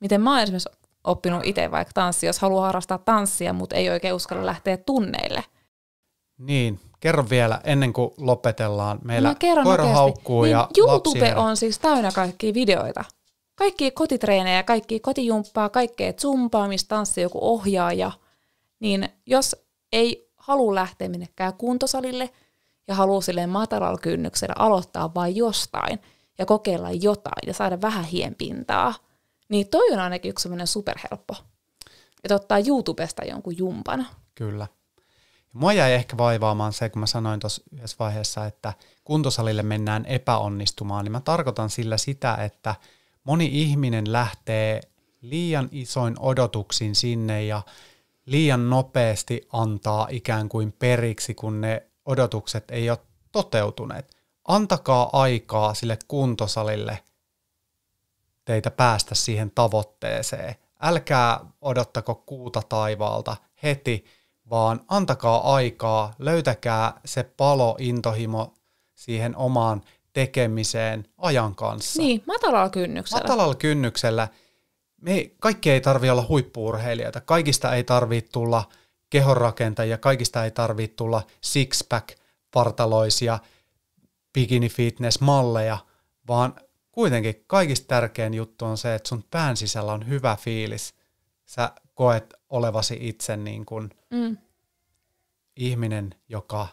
Miten mä oon esimerkiksi oppinut itse vaikka tanssi jos haluaa harrastaa tanssia, mutta ei oikein uskalla lähteä tunneille. Niin, kerro vielä ennen kuin lopetellaan. Meillä no, kerron koira haukkuu niin ja YouTube lapsia. on siis täynnä kaikkia videoita kaikki kotitreenejä, kaikki kotijumppaa, kaikkea tanssi joku ohjaaja, niin jos ei halua lähteä minnekään kuntosalille ja haluaa silleen matalalla kynnyksellä aloittaa vain jostain ja kokeilla jotain ja saada vähän hienpintaa, niin toi on ainakin yksi sellainen superhelppo. Että ottaa YouTubesta jonkun jumpana. Kyllä. Mua jäi ehkä vaivaamaan se, kun mä sanoin tuossa yhdessä vaiheessa, että kuntosalille mennään epäonnistumaan, niin mä tarkoitan sillä sitä, että – moni ihminen lähtee liian isoin odotuksin sinne ja liian nopeasti antaa ikään kuin periksi, kun ne odotukset ei ole toteutuneet. Antakaa aikaa sille kuntosalille teitä päästä siihen tavoitteeseen. Älkää odottako kuuta taivaalta heti, vaan antakaa aikaa, löytäkää se palo, intohimo siihen omaan tekemiseen ajan kanssa. Niin, matalalla kynnyksellä. Matalalla kynnyksellä. Me kaikki ei tarvi olla huippuurheilijoita, kaikista ei tarvitse tulla kehonrakentajia, kaikista ei tarvitse tulla six-pack partaloisia bikini fitness malleja, vaan kuitenkin kaikista tärkein juttu on se, että sun pään sisällä on hyvä fiilis. Sä koet olevasi itse niin kuin mm. ihminen, joka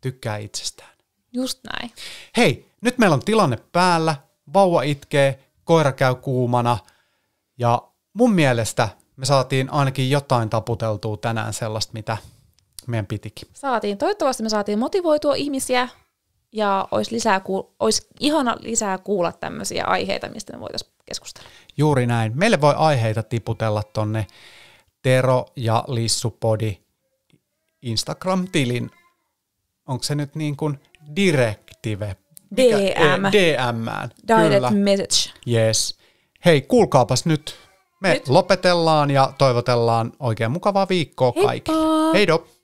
tykkää itsestään. Just näin. Hei, nyt meillä on tilanne päällä, vauva itkee, koira käy kuumana ja mun mielestä me saatiin ainakin jotain taputeltua tänään sellaista, mitä meidän pitikin. Saatiin. Toivottavasti me saatiin motivoitua ihmisiä ja olisi, lisää kuul- olisi ihana lisää kuulla tämmöisiä aiheita, mistä me voitaisiin keskustella. Juuri näin. Meille voi aiheita tiputella tonne Tero ja Lissupodi Instagram-tilin. Onko se nyt niin kuin direktive. DM. DM. Direct Kyllä. message. Yes. Hei, kuulkaapas nyt. Me nyt. lopetellaan ja toivotellaan oikein mukavaa viikkoa Heippa. kaikille. Heido!